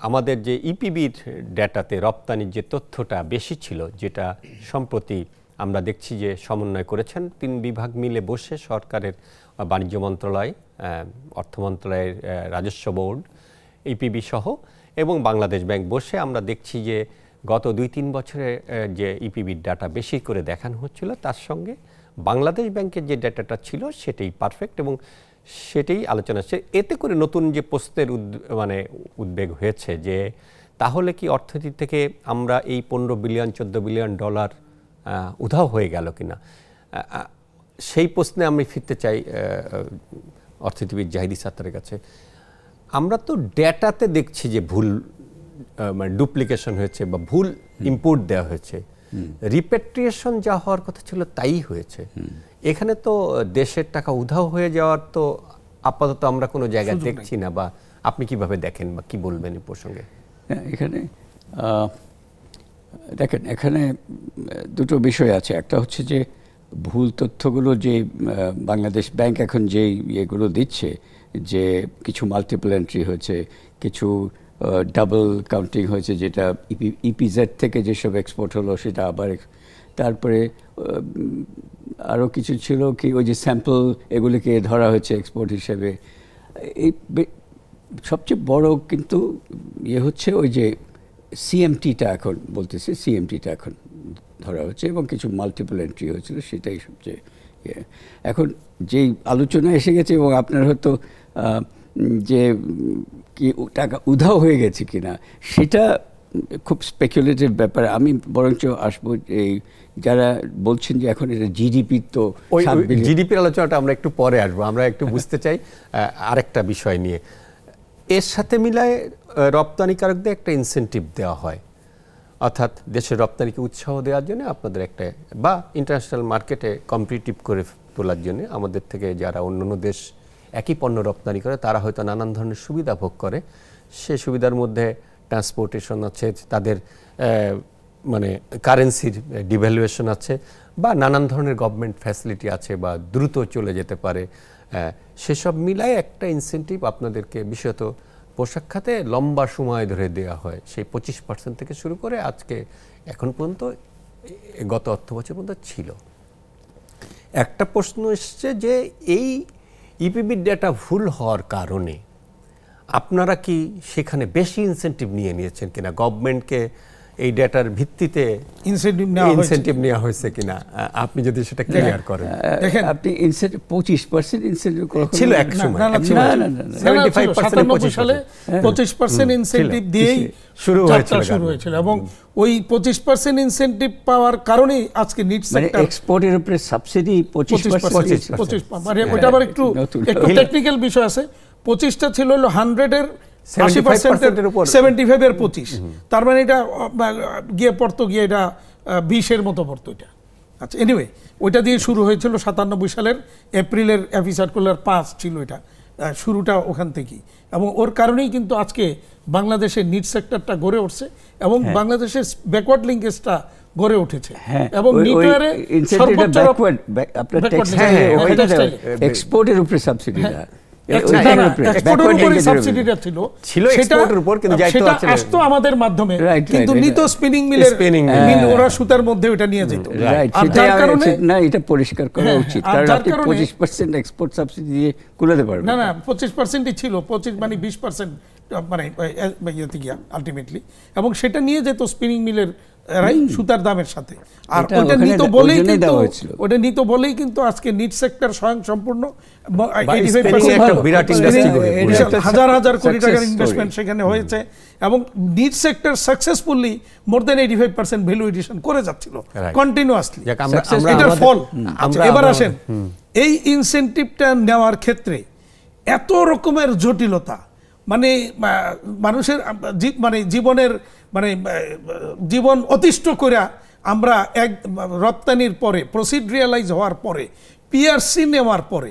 Speaker 1: আমাদের যে ইপিবির e ডেটাতে রপ্তানির যে তথ্যটা বেশি ছিল যেটা সম্প্রতি আমরা দেখছি যে সমন্বয় করেছেন তিন বিভাগ মিলে বসে সরকারের বাণিজ্য মন্ত্রণালয় অর্থ মন্ত্রণালয়ের রাজস্ব বোর্ড ইপিবি e সহ এবং বাংলাদেশ ব্যাংক বসে আমরা দেখছি যে গত দুই তিন বছরে যে ইপিবির e ডাটা বেশি করে দেখানো হচ্ছিল তার সঙ্গে বাংলাদেশ ব্যাংকের যে ডেটাটা ছিল সেটাই পারফেক্ট এবং সেটাই আলোচনা হচ্ছে এতে করে নতুন যে প্রশ্নের মানে উদ্বেগ হয়েছে যে তাহলে কি অর্থনীতি থেকে আমরা এই পনেরো বিলিয়ন চোদ্দো বিলিয়ন ডলার উধাও হয়ে গেল কিনা সেই প্রশ্নে আমি ফিরতে চাই অর্থনীতিবিদ জাহিদি সাত্তারের কাছে আমরা তো ডেটাতে দেখছি যে ভুল মানে ডুপ্লিকেশন হয়েছে বা ভুল ইম্পোর্ট দেওয়া হয়েছে রিপেট্রিয়েশন যা হওয়ার কথা ছিল তাই হয়েছে এখানে তো দেশের টাকা উধাও হয়ে যাওয়ার তো আপাতত আমরা কোনো জায়গায় দেখছি না বা আপনি কিভাবে দেখেন বা কি বলবেন এই প্রসঙ্গে হ্যাঁ, এখানে দেখেন
Speaker 3: এখানে দুটো বিষয় আছে একটা হচ্ছে যে ভুল তথ্যগুলো যে বাংলাদেশ ব্যাংক এখন যে ইয়েগুলো দিচ্ছে যে কিছু মাল্টিপল এন্ট্রি হয়েছে কিছু ডাবল কাউন্টিং হয়েছে যেটা ইপি e ইপিজেড e থেকে যেসব এক্সপোর্ট হলো সেটা আবার তারপরে আরও কিছু ছিল কি ওই যে স্যাম্পল এগুলিকে ধরা হয়েছে এক্সপোর্ট হিসেবে এই সবচেয়ে বড় কিন্তু ইয়ে হচ্ছে ওই যে সিএমটিটা এখন বলতেছে সিএমটিটা এখন ধরা হচ্ছে এবং কিছু মাল্টিপল এন্ট্রি হয়েছিল সেটাই সবচেয়ে ইয়ে এখন যেই আলোচনা এসে গেছে এবং আপনার হয়তো যে কি টাকা উধাও হয়ে গেছে কিনা সেটা খুব স্পেকুলেটিভ ব্যাপার আমি
Speaker 1: বরঞ্চ আসবো এই যারা বলছেন যে এখন এটা জিডিপি তো জিডিপির আলোচনাটা আমরা একটু পরে আসবো আমরা একটু বুঝতে চাই আরেকটা বিষয় নিয়ে এর সাথে মিলায় রপ্তানিকারকদের একটা ইনসেন্টিভ দেওয়া হয় অর্থাৎ দেশের রপ্তানিকে উৎসাহ দেওয়ার জন্য আপনাদের একটা বা ইন্টারন্যাশনাল মার্কেটে কম্পিটিভ করে তোলার জন্য আমাদের থেকে যারা অন্য দেশ একই পণ্য রপ্তানি করে তারা হয়তো নানান ধরনের সুবিধা ভোগ করে সে সুবিধার মধ্যে ট্রান্সপোর্টেশন আছে তাদের মানে কারেন্সির ডিভ্যালুয়েশন আছে বা নানান ধরনের গভর্নমেন্ট ফ্যাসিলিটি আছে বা দ্রুত চলে যেতে পারে সেসব মিলায় একটা ইনসেন্টিভ আপনাদেরকে বিশেষত পোশাক খাতে লম্বা সময় ধরে দেওয়া হয় সেই পঁচিশ পার্সেন্ট থেকে শুরু করে আজকে এখন পর্যন্ত গত অর্থ বছর পর্যন্ত ছিল একটা প্রশ্ন এসছে যে এই ইপিবির e ডেটা ভুল হওয়ার কারণে আপনারা কি সেখানে বেশি ইনসেন্টিভ নিয়ে নিয়েছেন কিনা গভর্নমেন্টকে এই ডেটার ভিত্তিতে ইনসেন্টিভ ইনসেন্টিভ নেওয়া হয়েছে কিনা আপনি যদি সেটা ক্লিয়ার করেন দেখেন আপনি
Speaker 3: ইনসেন্টিভ পঁচিশ পার্সেন্ট ইনসেন্টিভ ছিল এক সময় সাতানব্বই সালে হ্যাঁ। পঁচিশ পার্সেন্ট ইনসেন্টিভ দিয়েই শুরু হয়েছিল শুরু
Speaker 2: হয়েছিল এবং ওই পঁচিশ পার্সেন্ট ইনসেন্টিভ পাওয়ার কারণেই আজকে নিট সেক্টর
Speaker 3: এক্সপোর্টের উপরে সাবসিডি পঁচিশ পঁচিশ মানে ওটা আবার হ্যাঁ, একটু একটু
Speaker 2: টেকনিক্যাল বিষয় আছে পঁচিশটা ছিল হলো হান্ড্রেডের আশি পার্সেন্টের পঁচিশ তার মানে এটা গিয়ে পড়তো গিয়ে এটা বিশের মতো পড়তো এটা আচ্ছা এনিওয়ে ওইটা দিয়ে শুরু হয়েছিল সাতানব্বই সালের এপ্রিলের ছিল এটা শুরুটা ওখান থেকেই এবং ওর কারণেই কিন্তু আজকে বাংলাদেশের নিট সেক্টরটা গড়ে উঠছে এবং হ্যাঁ। বাংলাদেশের ব্যাকওয়ার্ড লিঙ্কেজটা গড়ে উঠেছে হ্যাঁ, এবং নিউক্লিয়ারে সর্বোচ্চ
Speaker 3: এক্সপোর্টের হ্যাঁ, উপরে সাবসিডি এটা পরিষ্কার করা হ্যাঁ, উচিত পঁচিশ পার্সেন্ট এক্সপোর্ট সাবসিডি দিয়ে
Speaker 2: না না পঁচিশ ছিল পঁচিশ মানে বিশ পার্সেন্ট মানে এবং সেটা নিয়ে যেত স্পিনিং মিলের রাইট সুতার দামের সাথে আর ওটা নিত বলেই কিন্তু ওটা নিত বলেই কিন্তু আজকে নিট সেক্টর স্বয়ং সম্পূর্ণ হাজার হাজার কোটি টাকার ইনভেস্টমেন্ট সেখানে হয়েছে এবং knit sector successfully more than eighty five percent value addition করে যাচ্ছিল কন্টিনিউয়াসলি এটার ফল আচ্ছা, এবার আসেন এই ইনসেন্টিভটা নেওয়ার ক্ষেত্রে এত রকমের জটিলতা মানে মানুষের মানে জীবনের মানে জীবন অতিষ্ঠ করে আমরা এক রপ্তানির পরে প্রসিড রিয়ালাইজ হওয়ার পরে পিআরসি নেওয়ার পরে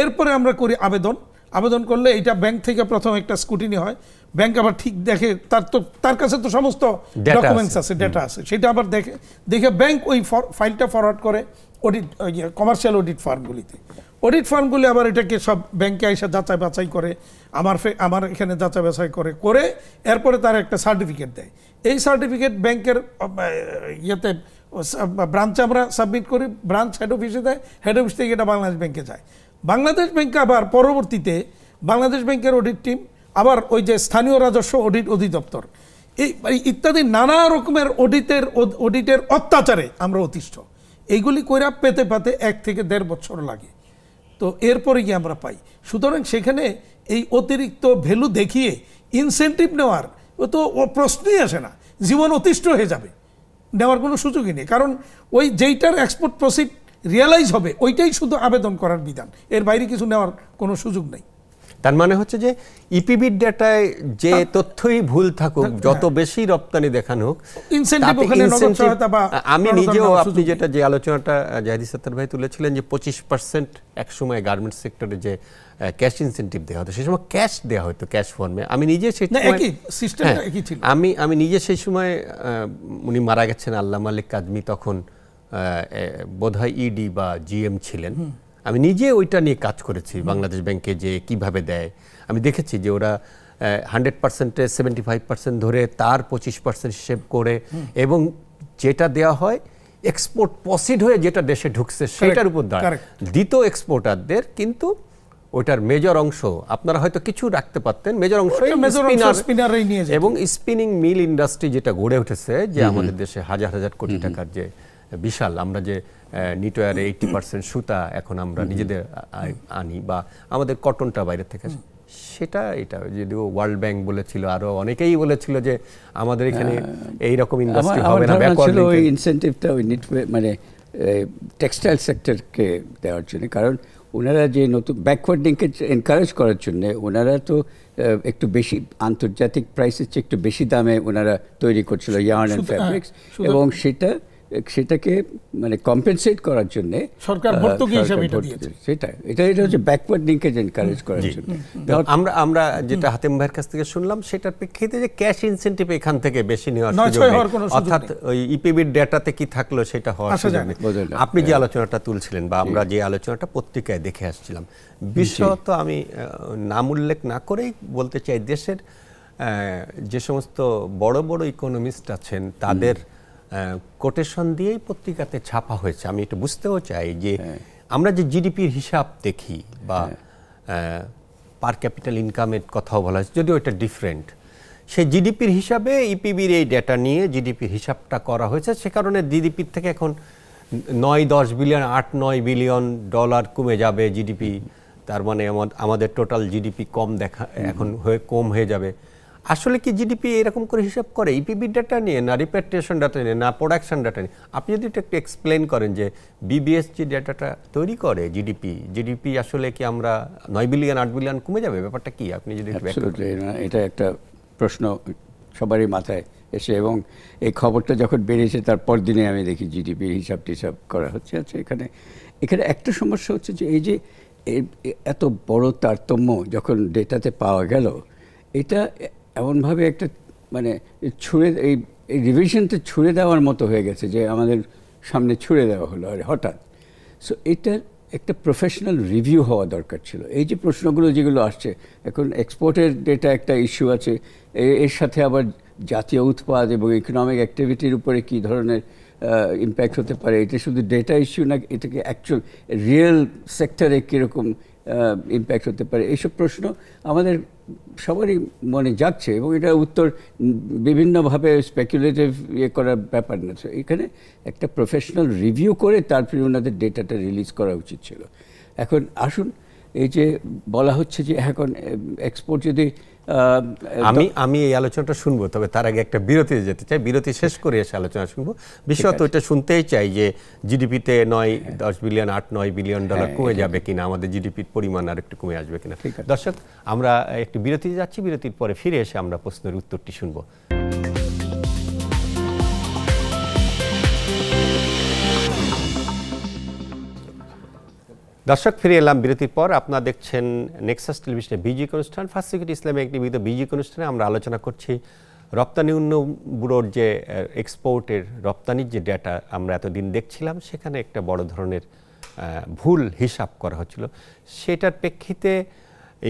Speaker 2: এরপরে আমরা করি আবেদন আবেদন করলে এটা ব্যাংক থেকে প্রথম একটা স্কুটিনি হয় ব্যাংক আবার ঠিক দেখে তার তো তার কাছে তো সমস্ত ডকুমেন্টস আছে ডেটা আছে সেটা আবার দেখে দেখে ব্যাংক ওই ফাইলটা ফরওয়ার্ড করে অডিট কমার্শিয়াল অডিট ফার্মগুলিতে অডিট ফার্মগুলি আবার এটাকে সব ব্যাংকে এসে যাচাই বাছাই করে আমার আমার এখানে যাচাই বাছাই করে করে এরপরে তার একটা সার্টিফিকেট দেয় এই সার্টিফিকেট ব্যাংকের ইয়েতে ব্রাঞ্চে আমরা সাবমিট করি ব্রাঞ্চ হেড অফিসে দেয় হেড অফিস থেকে এটা বাংলাদেশ ব্যাংকে যায় বাংলাদেশ ব্যাংকে আবার পরবর্তীতে বাংলাদেশ ব্যাংকের অডিট টিম আবার ওই যে স্থানীয় রাজস্ব অডিট অধিদপ্তর এই ইত্যাদি নানা রকমের অডিটের অডিটের অত্যাচারে আমরা অতিষ্ঠ এইগুলি কইরা পেতে পাতে এক থেকে দেড় বছর লাগে তো এরপরে গিয়ে আমরা পাই সুতরাং সেখানে এই অতিরিক্ত ভ্যালু দেখিয়ে ইনসেন্টিভ নেওয়ার ও তো প্রশ্নই আসে না জীবন অতিষ্ঠ হয়ে যাবে নেওয়ার কোনো সুযোগই নেই কারণ ওই যেইটার এক্সপোর্ট প্রসিড রিয়েলাইজ হবে ওইটাই শুধু আবেদন করার বিধান এর বাইরে কিছু নেওয়ার কোনো সুযোগ নেই তার মানে হচ্ছে যে ইপিবির e ডেটায়
Speaker 1: যে তথ্যই ভুল থাকুক হ্যাঁ। যত বেশি রপ্তানি দেখানো হোক আমি নিজেও আপনি যেটা যে আলোচনাটা জাহিদি সত্তার ভাই তুলেছিলেন যে পঁচিশ পার্সেন্ট একসময় গার্মেন্টস সেক্টরে যে ক্যাশ ইনসেন্টিভ দেওয়া হতো সেই সময় ক্যাশ দেওয়া হতো ক্যাশ ফর্মে আমি নিজে সেই হ্যাঁ, আমি আমি নিজে সেই সময় উনি মারা গেছেন আল্লাহ মালিক কাজমি তখন বোধহয় ইডি e বা জিএম ছিলেন আমি নিজে ওইটা নিয়ে কাজ করেছি বাংলাদেশ ব্যাংকে যে কিভাবে দেয় আমি দেখেছি যে ওরা হান্ড্রেড পার্সেন্টে সেভেন্টি ফাইভ পার্সেন্ট ধরে তার পঁচিশ পার্সেন্ট হিসেব করে এবং যেটা দেওয়া হয় এক্সপোর্ট পসিড হয়ে যেটা দেশে ঢুকছে সেটার উপর দাঁড়ায় দ্বিত এক্সপোর্টারদের কিন্তু ওটার মেজর অংশ আপনারা হয়তো কিছু রাখতে পারতেন মেজর অংশ এবং স্পিনিং মিল ইন্ডাস্ট্রি যেটা গড়ে উঠেছে যে আমাদের দেশে হাজার হাজার কোটি টাকার যে বিশাল আমরা যে নিটওয়ারে এইটি পার্সেন্ট সুতা এখন আমরা নিজেদের আনি বা আমাদের কটনটা বাইরে থেকে আসে সেটা এটা যদি ওয়ার্ল্ড ব্যাংক বলেছিল আরো অনেকেই বলেছিল যে আমাদের এখানে এই রকম ইন্ডাস্ট্রি হবে না ছিল ওই
Speaker 3: ইনসেনটিভটা ওই মানে টেক্সটাইল সেক্টরকে দেওয়ার জন্য কারণ ওনারা যে নতুন ব্যাকওয়ার্ডিংকে এনকারেজ করার জন্যে ওনারা তো একটু বেশি আন্তর্জাতিক প্রাইসের চেয়ে একটু বেশি দামে ওনারা তৈরি করছিল ইয়ার্ন অ্যান্ড ফ্যাব্রিক্স এবং সেটা সেটাকে মানে কম্পেনসেট করার জন্য সরকার ভর্তুকি হিসেবে এটা দিয়েছে
Speaker 1: সেটা এটা এটা হচ্ছে ব্যাকওয়ার্ড লিঙ্কেজ এনকারেজ করার জন্য আমরা আমরা যেটা হাতেম ভাইয়ের কাছ থেকে শুনলাম সেটার প্রেক্ষিতে যে ক্যাশ ইনসেন্টিভ এখান থেকে বেশি নেওয়ার সুযোগ অর্থাৎ ওই ইপিবির e ডেটাতে কি থাকলো সেটা হওয়ার সুযোগ আপনি যে হ্যাঁ। আলোচনাটা তুলছিলেন বা আমরা যে আলোচনাটা পত্রিকায় দেখে আসছিলাম বিশেষত আমি নাম উল্লেখ না করেই বলতে চাই দেশের যে সমস্ত বড় বড় ইকোনমিস্ট আছেন তাদের কোটেশন দিয়েই পত্রিকাতে ছাপা হয়েছে আমি এটা বুঝতেও চাই যে হ্যাঁ। আমরা যে জিডিপির হিসাব দেখি বা পার ক্যাপিটাল ইনকামের কথাও বলা হয়েছে যদিও এটা ডিফারেন্ট সে জিডিপির হিসাবে ইপিবির e এই ডেটা নিয়ে জিডিপির হিসাবটা করা হয়েছে সে কারণে জিডিপির থেকে এখন নয় দশ বিলিয়ন আট নয় বিলিয়ন ডলার কমে যাবে জিডিপি তার মানে আমাদের টোটাল জিডিপি কম দেখা এখন হয়ে কম হয়ে যাবে আসলে কি জিডিপি এরকম করে হিসাব করে ইপিবি e ডাটা নিয়ে না রিপেট্রেশন ডাটা নিয়ে না প্রোডাকশন ডাটা নিয়ে আপনি যদি একটু এক্সপ্লেন করেন যে বিবিএস যে ডাটাটা তৈরি করে জিডিপি জিডিপি আসলে কি আমরা নয় বিলিয়ন আট বিলিয়ন কমে যাবে ব্যাপারটা কি আপনি যদি এটা
Speaker 3: একটা প্রশ্ন সবারই মাথায় এসে এবং এই খবরটা যখন বেরিয়েছে তারপর দিনে আমি দেখি জিডিপির হিসাব টিসাব করা হচ্ছে আচ্ছা এখানে এখানে একটা সমস্যা হচ্ছে যে এই যে এত বড় তারতম্য যখন ডেটাতে পাওয়া গেল এটা এমনভাবে একটা মানে ছুঁড়ে এই এই রিভিশনটা ছুঁড়ে দেওয়ার মতো হয়ে গেছে যে আমাদের সামনে ছুঁড়ে দেওয়া হলো আর হঠাৎ সো এটার একটা প্রফেশনাল রিভিউ হওয়া দরকার ছিল এই যে প্রশ্নগুলো যেগুলো আসছে এখন এক্সপোর্টের ডেটা একটা ইস্যু আছে এর সাথে আবার জাতীয় উৎপাদ এবং ইকোনমিক অ্যাক্টিভিটির উপরে কী ধরনের ইম্প্যাক্ট হতে পারে এটা শুধু ডেটা ইস্যু না এটাকে অ্যাকচুয়াল রিয়েল সেক্টরে কীরকম ইম্প্যাক্ট হতে পারে এইসব প্রশ্ন আমাদের সবারই মনে যাচ্ছে এবং এটা উত্তর বিভিন্নভাবে স্পেকুলেটিভ ইয়ে করার ব্যাপার না তো এখানে একটা প্রফেশনাল রিভিউ করে তারপরে ওনাদের ডেটাটা রিলিজ করা উচিত ছিল এখন
Speaker 1: আসুন এই যে বলা হচ্ছে যে এখন এক্সপোর্ট যদি আমি আমি এই আলোচনাটা শুনবো তবে তার আগে একটা বিরতি যেতে চাই বিরতি শেষ করে এসে আলোচনা শুনবো বিশেষত এটা শুনতেই চাই যে জিডিপিতে নয় দশ বিলিয়ন আট নয় বিলিয়ন হ্যাঁ, ডলার কমে যাবে কিনা আমাদের জিডিপির পরিমাণ আর একটু কমে আসবে কিনা দর্শক আমরা একটু বিরতি যাচ্ছি বিরতির পরে ফিরে এসে আমরা প্রশ্নের উত্তরটি শুনবো দর্শক ফিরে এলাম বিরতির পর আপনারা দেখছেন নেক্সাস টেলিভিশনে বিজিক অনুষ্ঠান ফার্স্ট সিকিউরিটি ইসলামে একটি বিধ বিজিক অনুষ্ঠানে আমরা আলোচনা করছি রপ্তানি উন্নয়ন ব্যুরোর যে এক্সপোর্টের রপ্তানির যে ডেটা আমরা এতদিন দেখছিলাম সেখানে একটা বড় ধরনের ভুল হিসাব করা হচ্ছিল সেটার প্রেক্ষিতে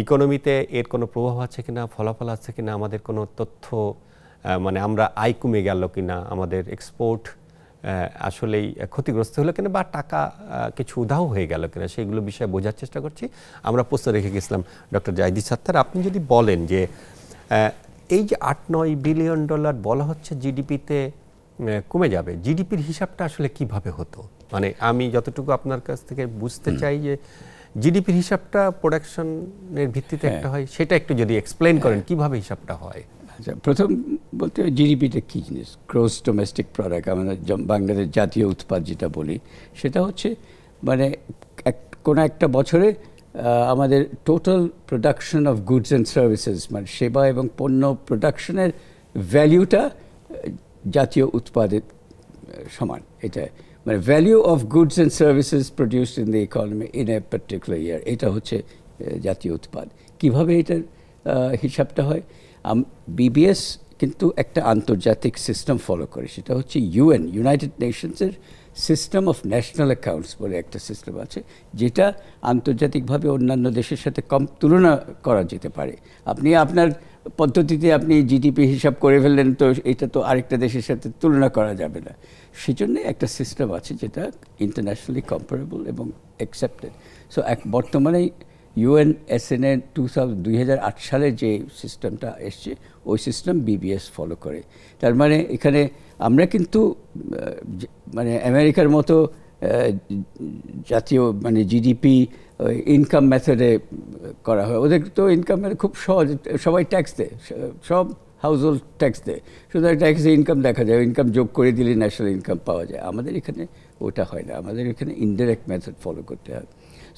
Speaker 1: ইকোনমিতে এর কোনো প্রভাব আছে কিনা ফলাফল আছে কিনা আমাদের কোনো তথ্য মানে আমরা আয় কমে গেল কিনা আমাদের এক্সপোর্ট আসলেই ক্ষতিগ্রস্ত হলো কিনা বা টাকা কিছু উধাও হয়ে গেল কিনা সেইগুলো বিষয়ে বোঝার চেষ্টা করছি আমরা প্রশ্ন রেখে গেছিলাম ডক্টর জাহিদি সাত্তার আপনি যদি বলেন যে এই যে আট নয় বিলিয়ন ডলার বলা হচ্ছে জিডিপিতে কমে যাবে জিডিপির হিসাবটা আসলে কিভাবে হতো মানে আমি যতটুকু আপনার কাছ থেকে বুঝতে চাই যে জিডিপির হিসাবটা প্রোডাকশনের ভিত্তিতে হ্যাঁ। একটা হয় সেটা একটু যদি এক্সপ্লেন করেন হ্যাঁ। কিভাবে হিসাবটা হয় আচ্ছা প্রথম বলতে জিডিপিটা কী জিনিস ক্রোস ডোমেস্টিক প্রোডাক্ট আমরা
Speaker 3: বাংলাদেশ জাতীয় উৎপাদ যেটা বলি সেটা হচ্ছে মানে এক কোনো একটা বছরে আমাদের total production of goods and services মানে সেবা এবং পণ্য প্রোডাকশনের ভ্যালিউটা জাতীয় উৎপাদের সমান এটা মানে value of goods and services produced in the economy in a particular year এটা হচ্ছে জাতীয় উৎপাদ কিভাবে এটার হিসাবটা হয় বিবিএস কিন্তু একটা আন্তর্জাতিক সিস্টেম ফলো করে সেটা হচ্ছে ইউএন ইউনাইটেড নেশনসের সিস্টেম অফ ন্যাশনাল অ্যাকাউন্টস বলে একটা সিস্টেম আছে যেটা আন্তর্জাতিকভাবে অন্যান্য দেশের সাথে কম তুলনা করা যেতে পারে আপনি আপনার পদ্ধতিতে আপনি জিডিপি হিসাব করে ফেললেন তো এটা তো আরেকটা দেশের সাথে তুলনা করা যাবে না সেজন্য একটা সিস্টেম আছে যেটা ইন্টারন্যাশনালি কম্পারেবল এবং অ্যাকসেপ্টেড সো এক বর্তমানে এর টু দুই সালে যে সিস্টেমটা এসছে ওই সিস্টেম বিবিএস ফলো করে তার মানে এখানে আমরা কিন্তু মানে আমেরিকার মতো জাতীয় মানে জিডিপি ইনকাম মেথডে করা হয় ওদের তো ইনকাম মানে খুব সহজ সবাই ট্যাক্স দেয় সব হাউস হোল্ড ট্যাক্স দেয় সুতরাং ট্যাক্সে ইনকাম দেখা যায় ইনকাম যোগ করে দিলে ন্যাশনাল ইনকাম পাওয়া যায় আমাদের এখানে ওটা হয় না আমাদের এখানে ইনডাইরেক্ট মেথড ফলো করতে হয়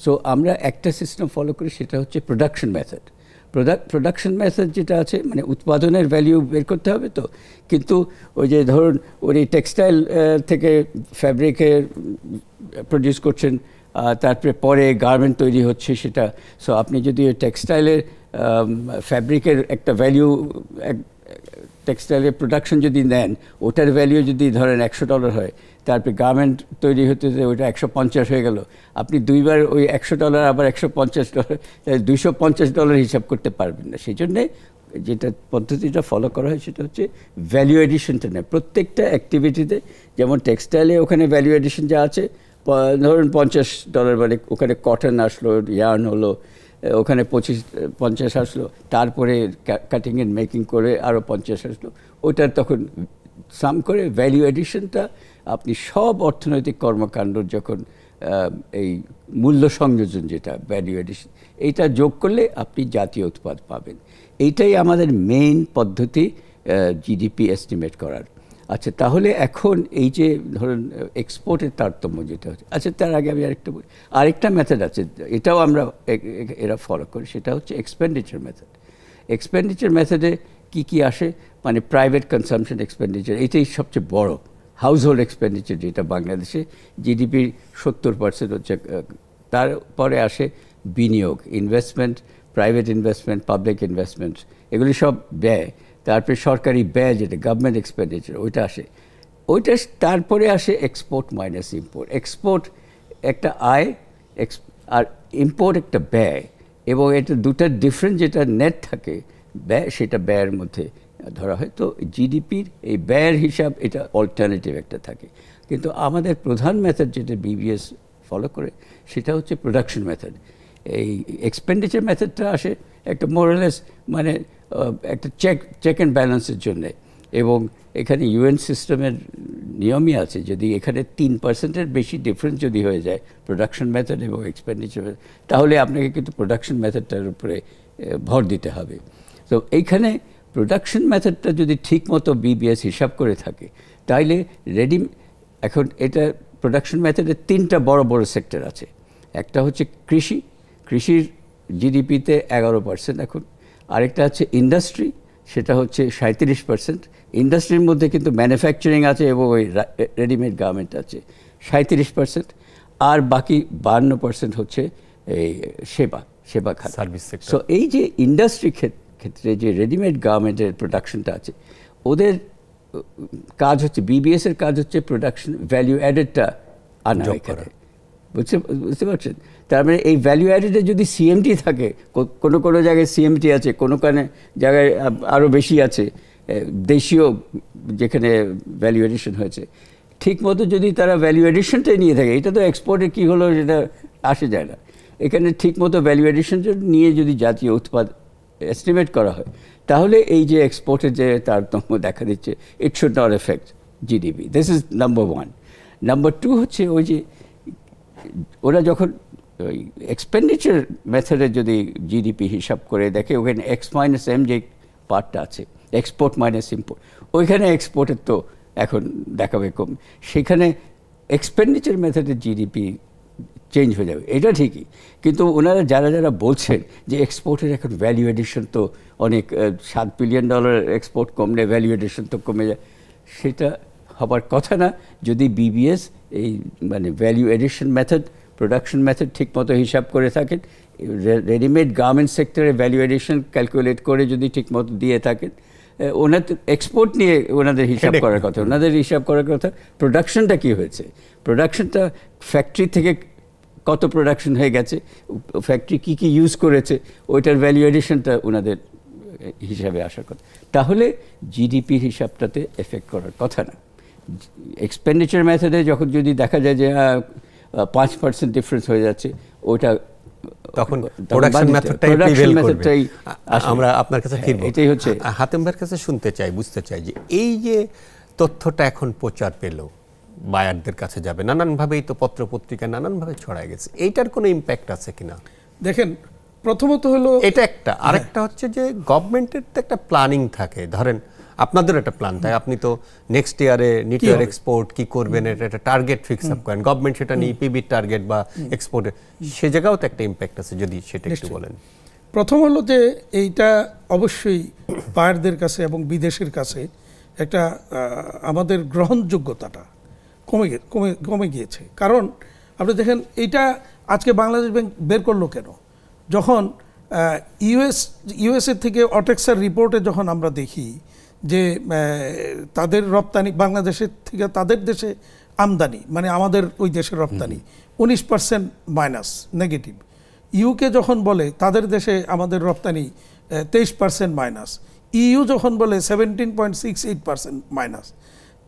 Speaker 3: সো আমরা একটা সিস্টেম ফলো করি সেটা হচ্ছে প্রোডাকশন মেথড প্রোডাকশন মেথড যেটা আছে মানে উৎপাদনের ভ্যালিউ বের করতে হবে তো কিন্তু ওই যে ধরুন ওই টেক্সটাইল থেকে ফ্যাব্রিকের প্রডিউস করছেন তারপরে পরে গার্মেন্ট তৈরি হচ্ছে সেটা সো আপনি যদি ওই টেক্সটাইলের ফ্যাব্রিকের একটা ভ্যালিউ টেক্সটাইলের প্রোডাকশন যদি নেন ওটার ভ্যালিউ যদি ধরেন একশো ডলার হয় তারপরে গার্মেন্ট তৈরি হতে যে ওইটা একশো পঞ্চাশ হয়ে গেল আপনি দুইবার ওই একশো ডলার আবার একশো পঞ্চাশ ডলার তাহলে দুইশো পঞ্চাশ ডলার হিসাব করতে পারবেন না সেই জন্যে যেটা পদ্ধতিটা ফলো করা হয় সেটা হচ্ছে ভ্যালু এডিশনটা নেয় প্রত্যেকটা অ্যাক্টিভিটিতে যেমন টেক্সটাইলে ওখানে ভ্যালু এডিশন যা আছে ধরুন পঞ্চাশ ডলার মানে ওখানে কটন আসলো ইয়ার্ন হলো ওখানে পঁচিশ পঞ্চাশ আসলো তারপরে কাটিং অ্যান্ড মেকিং করে আরও পঞ্চাশ আসলো ওটার তখন সাম করে ভ্যালু এডিশনটা আপনি সব অর্থনৈতিক কর্মকাণ্ডর যখন এই মূল্য সংযোজন যেটা ভ্যালু এডিশন এইটা যোগ করলে আপনি জাতীয় উৎপাদ পাবেন এইটাই আমাদের মেইন পদ্ধতি জিডিপি এস্টিমেট করার আচ্ছা তাহলে এখন এই যে ধরুন এক্সপোর্টের তারতম্য যেটা হচ্ছে আচ্ছা তার আগে আমি আরেকটা বলি আরেকটা মেথড আছে এটাও আমরা এরা ফলো করি সেটা হচ্ছে এক্সপেন্ডিচার মেথড এক্সপেন্ডিচার মেথডে কি কি আসে মানে প্রাইভেট কনসামশন এক্সপেন্ডিচার এটাই সবচেয়ে বড় হাউসহোল্ড এক্সপেন্ডিচার যেটা বাংলাদেশে জিডিপির সত্তর পার্সেন্ট হচ্ছে তারপরে আসে বিনিয়োগ investment private investment public investment এগুলি সব ব্যয় তারপরে সরকারি ব্যয় যেটা গভর্নমেন্ট এক্সপেন্ডিচার ওইটা আসে ওইটা তারপরে আসে এক্সপোর্ট মাইনাস ইম্পোর্ট এক্সপোর্ট একটা আয় এক্স আর ইম্পোর্ট একটা ব্যয় এবং এটা দুটার ডিফারেন্ট যেটা নেট থাকে ব্যয় সেটা ব্যয়ের মধ্যে ধরা হয় তো জিডিপির এই ব্যয়ের হিসাব এটা অল্টারনেটিভ একটা থাকে কিন্তু আমাদের প্রধান মেথড যেটা বিবিএস ফলো করে সেটা হচ্ছে প্রোডাকশন মেথড এই এক্সপেন্ডিচার মেথডটা আসে একটা মোরালেস মানে একটা চেক চেক অ্যান্ড ব্যালেন্সের জন্যে এবং এখানে ইউএন সিস্টেমের নিয়মই আছে যদি এখানে তিন পার্সেন্টের বেশি ডিফারেন্স যদি হয়ে যায় প্রোডাকশন মেথড এবং এক্সপেন্ডিচার তাহলে আপনাকে কিন্তু প্রোডাকশন মেথডটার উপরে ভর দিতে হবে তো এইখানে প্রোডাকশন মেথডটা যদি ঠিকমতো বিবিএস হিসাব করে থাকে তাইলে রেডি এখন এটা প্রোডাকশন মেথডের তিনটা বড় বড় সেক্টর আছে একটা হচ্ছে কৃষি কৃষির জিডিপিতে এগারো পার্সেন্ট এখন আরেকটা হচ্ছে ইন্ডাস্ট্রি সেটা হচ্ছে সাঁত্রিশ পার্সেন্ট ইন্ডাস্ট্রির মধ্যে কিন্তু ম্যানুফ্যাকচারিং আছে এবং ওই রেডিমেড গার্মেন্ট আছে সাঁত্রিশ পার্সেন্ট আর বাকি বান্ন পার্সেন্ট হচ্ছে এই সেবা সেবা খাত সো এই যে ইন্ডাস্ট্রি ক্ষেত্রে ক্ষেত্রে যে রেডিমেড গার্মেন্টের প্রোডাকশনটা আছে ওদের কাজ হচ্ছে বিবিএস এর কাজ হচ্ছে প্রোডাকশন ভ্যালু অ্যাডেডটা আনা এখানে বুঝতে বুঝতে পারছেন তার মানে এই ভ্যালু অ্যাডেডে যদি সিএমটি থাকে কোনো কোনো জায়গায় সিএমটি আছে কোনো কোনো জায়গায় আরও বেশি আছে দেশীয় যেখানে ভ্যালু এডিশন হয়েছে ঠিক মতো যদি তারা ভ্যালু এডিশনটাই নিয়ে থাকে এটা তো এক্সপোর্টে কী হলো সেটা আসে যায় না এখানে ঠিক মতো ভ্যালু এডিশনটা নিয়ে যদি জাতীয় উৎপাদ এস্টিমেট করা হয় তাহলে এই যে এক্সপোর্টের যে তারতম্য দেখা দিচ্ছে it should not effect GDP this is number one number two হচ্ছে ওই যে ওরা যখন ওই এক্সপেন্ডিচার মেথডে যদি জিডিপি হিসাব করে দেখে ওখানে এক্স মাইনাস এম যে পার্টটা আছে এক্সপোর্ট মাইনাস ইম্পোর্ট ওইখানে এক্সপোর্টের তো এখন দেখাবে কম সেখানে এক্সপেন্ডিচার মেথডে জিডিপি চেঞ্জ হয়ে যাবে এটা ঠিকই কিন্তু ওনারা যারা যারা বলছেন যে এক্সপোর্টের এখন ভ্যালু এডিশন তো অনেক সাত বিলিয়ন ডলার এক্সপোর্ট কমলে ভ্যালু এডিশন তো কমে যায় সেটা হবার কথা না যদি বিবিএস এই মানে value addition method production method ঠিকমতো হিসাব করে থাকেন রেডিমেড গার্মেন্ট সেক্টরে ভ্যালু এডিশন ক্যালকুলেট করে যদি ঠিকমতো দিয়ে থাকেন ওনাদের এক্সপোর্ট নিয়ে ওনাদের হিসাব করার কথা ওনাদের হিসাব করার কথা প্রোডাকশনটা কি হয়েছে প্রোডাকশনটা ফ্যাক্টরি থেকে কত প্রোডাকশন হয়ে গেছে ফ্যাক্টরি কি কি ইউজ করেছে ওইটার ভ্যালু এডিশনটা ওনাদের হিসাবে আসার কথা তাহলে জিডিপির হিসাবটাতে এফেক্ট করার কথা না এক্সপেন্ডিচার মেথডে যখন যদি দেখা যায় যে পাঁচ পার্সেন্ট ডিফারেন্স হয়ে যাচ্ছে ওইটা
Speaker 1: তখন প্রোডাকশন মেথডটাই আমরা আপনার কাছে ফিরব এটাই হচ্ছে হাতেমবার কাছে শুনতে চাই বুঝতে চাই যে এই যে তথ্যটা এখন প্রচার পেলো বায়ারদের কাছে যাবে নানানভাবেই তো পত্র পত্রিকা নানানভাবে ছড়ায় গেছে এইটার কোনো ইম্প্যাক্ট আছে কিনা দেখেন প্রথমত হলো এটা একটা আরেকটা হচ্ছে যে গভর্নমেন্টের তো একটা প্ল্যানিং থাকে ধরেন আপনাদের একটা প্ল্যান থাকে আপনি তো নেক্সট ইয়ারে নিট ইয়ার এক্সপোর্ট কি করবেন এটা একটা টার্গেট ফিক্স আপ করেন গভর্নমেন্ট সেটা নিয়ে পিবির টার্গেট বা এক্সপোর্টের সে জায়গাও তো একটা ইম্প্যাক্ট আছে যদি সেটা একটু বলেন
Speaker 2: প্রথম হলো যে এইটা অবশ্যই বায়ারদের কাছে এবং বিদেশের কাছে একটা আমাদের গ্রহণযোগ্যতাটা কমে কমে কমে গিয়েছে কারণ আপনি দেখেন এইটা আজকে বাংলাদেশ ব্যাংক বের করলো কেন যখন ইউএস ইউএসএ থেকে অটেক্সার রিপোর্টে যখন আমরা দেখি যে তাদের রপ্তানি বাংলাদেশের থেকে তাদের দেশে আমদানি মানে আমাদের ওই দেশের রপ্তানি উনিশ পার্সেন্ট মাইনাস নেগেটিভ ইউকে যখন বলে তাদের দেশে আমাদের রপ্তানি তেইশ পার্সেন্ট মাইনাস ইউ যখন বলে seventeen point six eight percent minus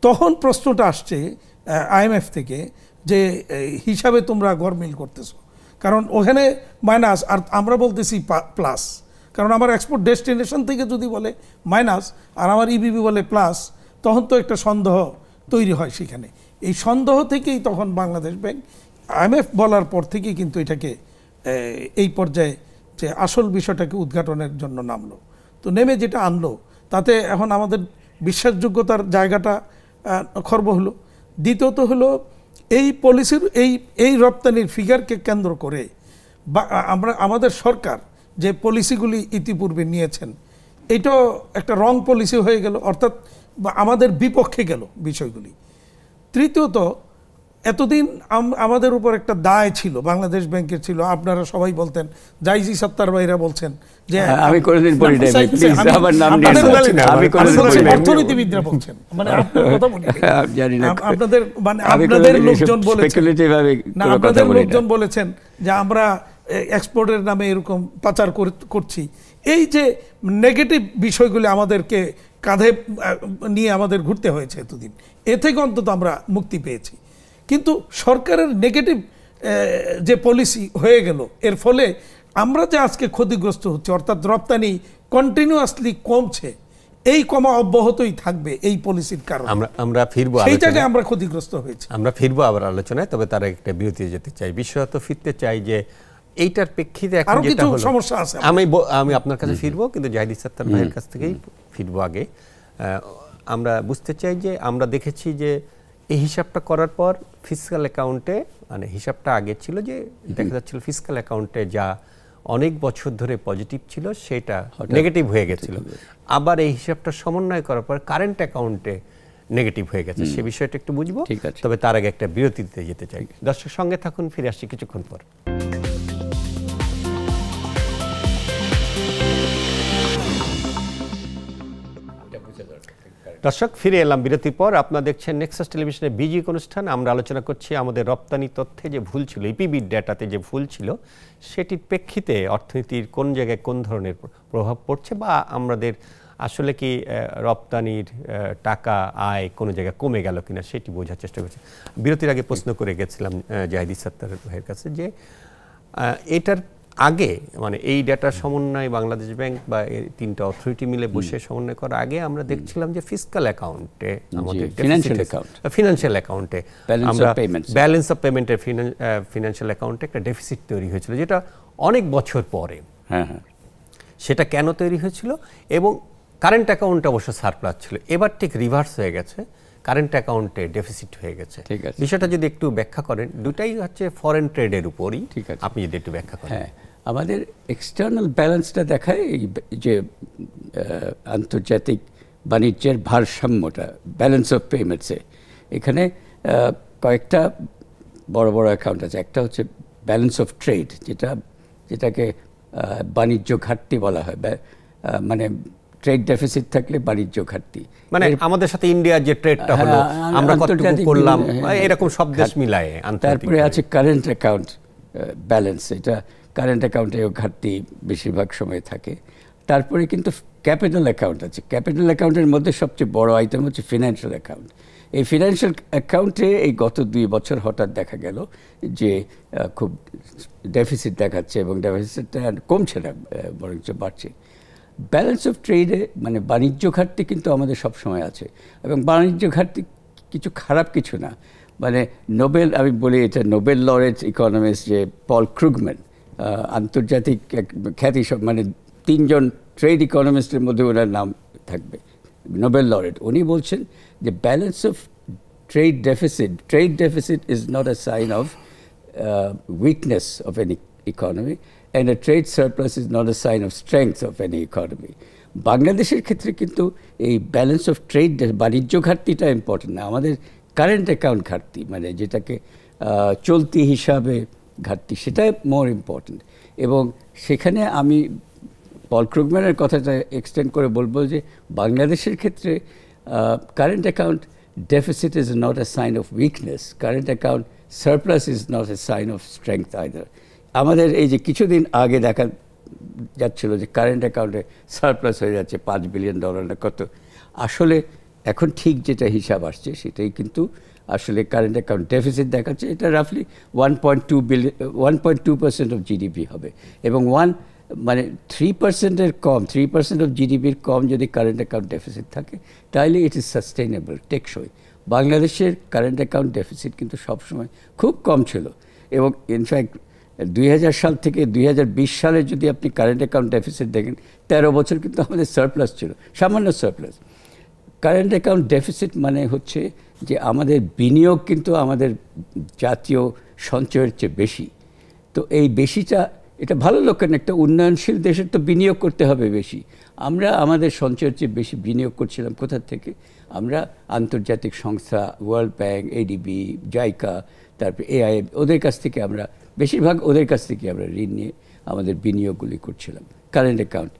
Speaker 2: তখন প্রশ্নটা আসছে আইএমএফ থেকে যে হিসাবে তোমরা গরমিল করতেছো কারণ ওখানে মাইনাস আর আমরা বলতেছি প্লাস কারণ আমার এক্সপোর্ট ডেস্টিনেশন থেকে যদি বলে মাইনাস আর আমার ইবিবি e বলে প্লাস তখন তো একটা সন্দেহ তৈরি হয় সেখানে এই সন্দেহ থেকেই তখন বাংলাদেশ ব্যাংক আইএমএফ বলার পর থেকেই কিন্তু এটাকে এই পর্যায়ে যে আসল বিষয়টাকে উদ্ঘাটনের জন্য নামলো তো নেমে যেটা আনলো তাতে এখন আমাদের বিশ্বাসযোগ্যতার জায়গাটা খর্ব হলো দ্বিতীয়ত হলো এই পলিসির এই এই রপ্তানির ফিগারকে কেন্দ্র করে বা আমরা আমাদের সরকার যে পলিসিগুলি ইতিপূর্বে নিয়েছেন এটাও একটা রং পলিসি হয়ে গেল অর্থাৎ আমাদের বিপক্ষে গেল বিষয়গুলি তৃতীয়ত এতদিন আমাদের উপর একটা দায় ছিল বাংলাদেশ ব্যাংকের ছিল আপনারা সবাই বলতেন জাইজি সত্তার ভাইরা বলছেন যে আমি কোনোদিন বলি আমার নাম নিয়ে আমি কোনোদিন অর্থনীতিবিদরা বলছেন মানে কথা মনে জানি না আপনাদের মানে আপনাদের লোকজন বলেছেন স্পেকুলেটিভ না আপনাদের লোকজন বলেছেন যে আমরা এক্সপোর্টের নামে এরকম পাচার করছি এই যে নেগেটিভ বিষয়গুলি আমাদেরকে কাঁধে নিয়ে আমাদের ঘুরতে হয়েছে এতদিন এ থেকে অন্তত আমরা মুক্তি পেয়েছি কিন্তু সরকারের নেগেটিভ যে পলিসি হয়ে গেল এর ফলে আমরা যে আজকে ক্ষতিগ্রস্ত হচ্ছে অর্থাৎ রপ্তানি কন্টিনিউয়াসলি কমছে এই কমা অব্যাহতই থাকবে এই পলিসির কারণে
Speaker 1: আমরা আমরা ফিরবো সেই জায়গায় আমরা
Speaker 2: ক্ষতিগ্রস্ত হয়েছি
Speaker 1: আমরা ফিরবো আবার আলোচনায় তবে তার একটা বিরতি যেতে চাই বিশ্বত ফিরতে চাই যে এইটার প্রেক্ষিতে এখন যেটা হলো সমস্যা আছে আমি আমি আপনার কাছে ফিরবো কিন্তু জাহিদ সত্তার ভাইয়ের কাছ থেকেই ফিরবো আগে আমরা বুঝতে চাই যে আমরা দেখেছি যে এই হিসাবটা করার পর ফিজিক্যাল অ্যাকাউন্টে মানে হিসাবটা আগে ছিল যে দেখা যাচ্ছিল ফিজিক্যাল অ্যাকাউন্টে যা অনেক বছর ধরে পজিটিভ ছিল সেটা নেগেটিভ হয়ে গেছিল আবার এই হিসাবটা সমন্বয় করার পর কারেন্ট অ্যাকাউন্টে নেগেটিভ হয়ে গেছে সে বিষয়টা একটু বুঝবো তবে তার আগে একটা বিরতিতে যেতে চাই দর্শক সঙ্গে থাকুন ফিরে আসছি কিছুক্ষণ পর দর্শক ফিরে এলাম বিরতির পর আপনারা দেখছেন নেক্সাস টেলিভিশনের বিজি অনুষ্ঠান আমরা আলোচনা করছি আমাদের রপ্তানি তথ্যে যে ভুল ছিল ইপিবির e ডেটাতে যে ভুল ছিল সেটির প্রেক্ষিতে অর্থনীতির কোন জায়গায় কোন ধরনের প্রভাব পড়ছে বা আমাদের আসলে কি রপ্তানির টাকা আয় কোনো জায়গায় কমে গেল কিনা সেটি বোঝার চেষ্টা করছে বিরতির আগে প্রশ্ন করে গেছিলাম জাহিদি সত্তার ভাইয়ের কাছে যে এটার আগে মানে এই ডেটার সমন্বয় বাংলাদেশ ব্যাংক বা তিনটা অথরিটি মিলে বসে সমন্বয় করার আগে আমরা দেখছিলাম যে ফিসক্যাল অ্যাকাউন্টে আমাদের ফিনান্সিয়াল অ্যাকাউন্ট ফিনান্সিয়াল অ্যাকাউন্টে আমরা ব্যালেন্স অফ পেমেন্টের ফিনান্সিয়াল অ্যাকাউন্টে একটা ডেফিসিট তৈরি হয়েছিল যেটা অনেক বছর পরে হ্যাঁ, হ্যাঁ। সেটা কেন তৈরি হয়েছিল এবং কারেন্ট অ্যাকাউন্ট অবশ্য সারপ্লাস ছিল এবার ঠিক রিভার্স হয়ে গেছে কারেন্ট অ্যাকাউন্টে ডেফিসিট হয়ে গেছে বিষয়টা যদি একটু ব্যাখ্যা করেন দুটাই হচ্ছে ফরেন ট্রেডের উপরই আপনি যদি একটু ব্যাখ্যা করেন হ্যাঁ আমাদের এক্সটার্নাল ব্যালেন্সটা দেখায় এই যে আন্তর্জাতিক
Speaker 3: বাণিজ্যের ভারসাম্যটা ব্যালেন্স অফ পেমেন্টসে এখানে কয়েকটা বড় বড় অ্যাকাউন্ট আছে একটা হচ্ছে ব্যালেন্স অফ ট্রেড যেটা যেটাকে বাণিজ্য ঘাটতি বলা হয় মানে ট্রেড ডেফিসিট থাকলে বাণিজ্য ঘাটতি মানে আমাদের সাথে ইন্ডিয়ার যে ট্রেডটা হলো হ্যাঁ, আমরা কতটুকু করলাম হ্যাঁ, এরকম সব দেশ মিলায়ে তারপরে আছে কারেন্ট অ্যাকাউন্ট ব্যালেন্স এটা কারেন্ট অ্যাকাউন্টেও ঘাটতি বেশিরভাগ সময় থাকে তারপরে কিন্তু ক্যাপিটাল অ্যাকাউন্ট আছে ক্যাপিটাল অ্যাকাউন্টের মধ্যে সবচেয়ে বড় আইটেম হচ্ছে ফিনান্সিয়াল অ্যাকাউন্ট এই ফিনান্সিয়াল অ্যাকাউন্টে এই গত দুই বছর হঠাৎ দেখা গেল যে খুব ডেফিসিট দেখাচ্ছে এবং ডেফিসিটটা কমছে না বরঞ্চ বাড়ছে ব্যালেন্স অফ ট্রেডে মানে বাণিজ্য ঘাটতি কিন্তু আমাদের সব সময় আছে এবং বাণিজ্য ঘাটতি কিছু খারাপ কিছু না মানে নোবেল আমি বলি এটা নোবেল লরেজ ইকোনমিস্ট যে পল ক্রুগম্যান আন্তর্জাতিক এক খ্যাতি মানে তিনজন ট্রেড ইকোনমিস্টের মধ্যে ওনার নাম থাকবে নোবেল লরেট উনি বলছেন যে balance of trade deficit trade deficit is not a sign of weakness of an economy and a trade surplus is not a sign of strength of an economy বাংলাদেশের ক্ষেত্রে কিন্তু এই ব্যালেন্স অফ ট্রেড বাণিজ্য ঘাটতিটা important না আমাদের current account ঘাটতি মানে যেটাকে চলতি হিসাবে ঘাটতি সেটাই মোর ইম্পর্ট্যান্ট এবং সেখানে আমি পল ক্রুগম্যানের কথাটা এক্সটেন্ড করে বলবো যে বাংলাদেশের ক্ষেত্রে current account deficit is not a sign of weakness current account surplus is not a sign of strength either আমাদের এই যে কিছুদিন আগে দেখা যাচ্ছিল যে কারেন্ট অ্যাকাউন্টে সারপ্লাস হয়ে যাচ্ছে পাঁচ বিলিয়ন ডলার না কত আসলে এখন ঠিক যেটা হিসাব আসছে সেটাই কিন্তু আসলে কারেন্ট অ্যাকাউন্ট ডেফিসিট দেখাচ্ছে এটা রাফলি one point two billion one point two percent of GDP হবে এবং ওয়ান মানে থ্রি পার্সেন্টের কম থ্রি পার্সেন্ট অফ জিডিপির কম যদি কারেন্ট অ্যাকাউন্ট ডেফিসিট থাকে তাহলে ইট ইজ সাস্টেইনেবল টেকসই বাংলাদেশের কারেন্ট অ্যাকাউন্ট ডেফিসিট কিন্তু সবসময় খুব কম ছিল এবং ইনফ্যাক্ট দুই সাল থেকে দুই সালে যদি আপনি কারেন্ট অ্যাকাউন্ট ডেফিসিট দেখেন তেরো বছর কিন্তু আমাদের সারপ্লাস ছিল সামান্য সারপ্লাস কারেন্ট অ্যাকাউন্ট ডেফিসিট মানে হচ্ছে যে আমাদের বিনিয়োগ কিন্তু আমাদের জাতীয় সঞ্চয়ের চেয়ে বেশি তো এই বেশিটা এটা ভালো লক্ষণ একটা উন্নয়নশীল দেশের তো বিনিয়োগ করতে হবে বেশি আমরা আমাদের সঞ্চয়ের চেয়ে বেশি বিনিয়োগ করছিলাম কোথার থেকে আমরা আন্তর্জাতিক সংস্থা ওয়ার্ল্ড ব্যাংক এডিবি জাইকা তারপরে এআইএম ওদের কাছ থেকে আমরা বেশিরভাগ ওদের কাছ থেকে আমরা ঋণ নিয়ে আমাদের বিনিয়োগগুলি করছিলাম কারেন্ট অ্যাকাউন্ট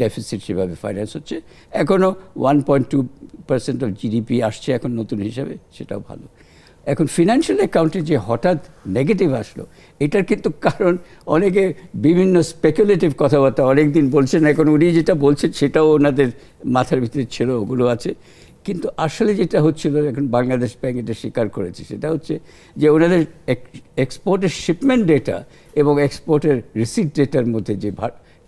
Speaker 3: ডেফিসিট সেভাবে ফাইন্যান্স হচ্ছে এখনও one point two percent of GDP আসছে এখন নতুন হিসাবে সেটাও ভালো এখন ফিনান্সিয়াল অ্যাকাউন্টে যে হঠাৎ নেগেটিভ আসলো এটার কিন্তু কারণ অনেকে বিভিন্ন স্পেকুলেটিভ কথাবার্তা অনেক দিন বলছেন এখন উনি যেটা বলছেন সেটাও ওনাদের মাথার ভিতরে ছিল ওগুলো আছে কিন্তু আসলে যেটা হচ্ছিল এখন বাংলাদেশ ব্যাংক এটা স্বীকার করেছে সেটা হচ্ছে যে ওনাদের এক্সপোর্টের শিপমেন্ট ডেটা এবং এক্সপোর্টের রিসিট ডেটার মধ্যে যে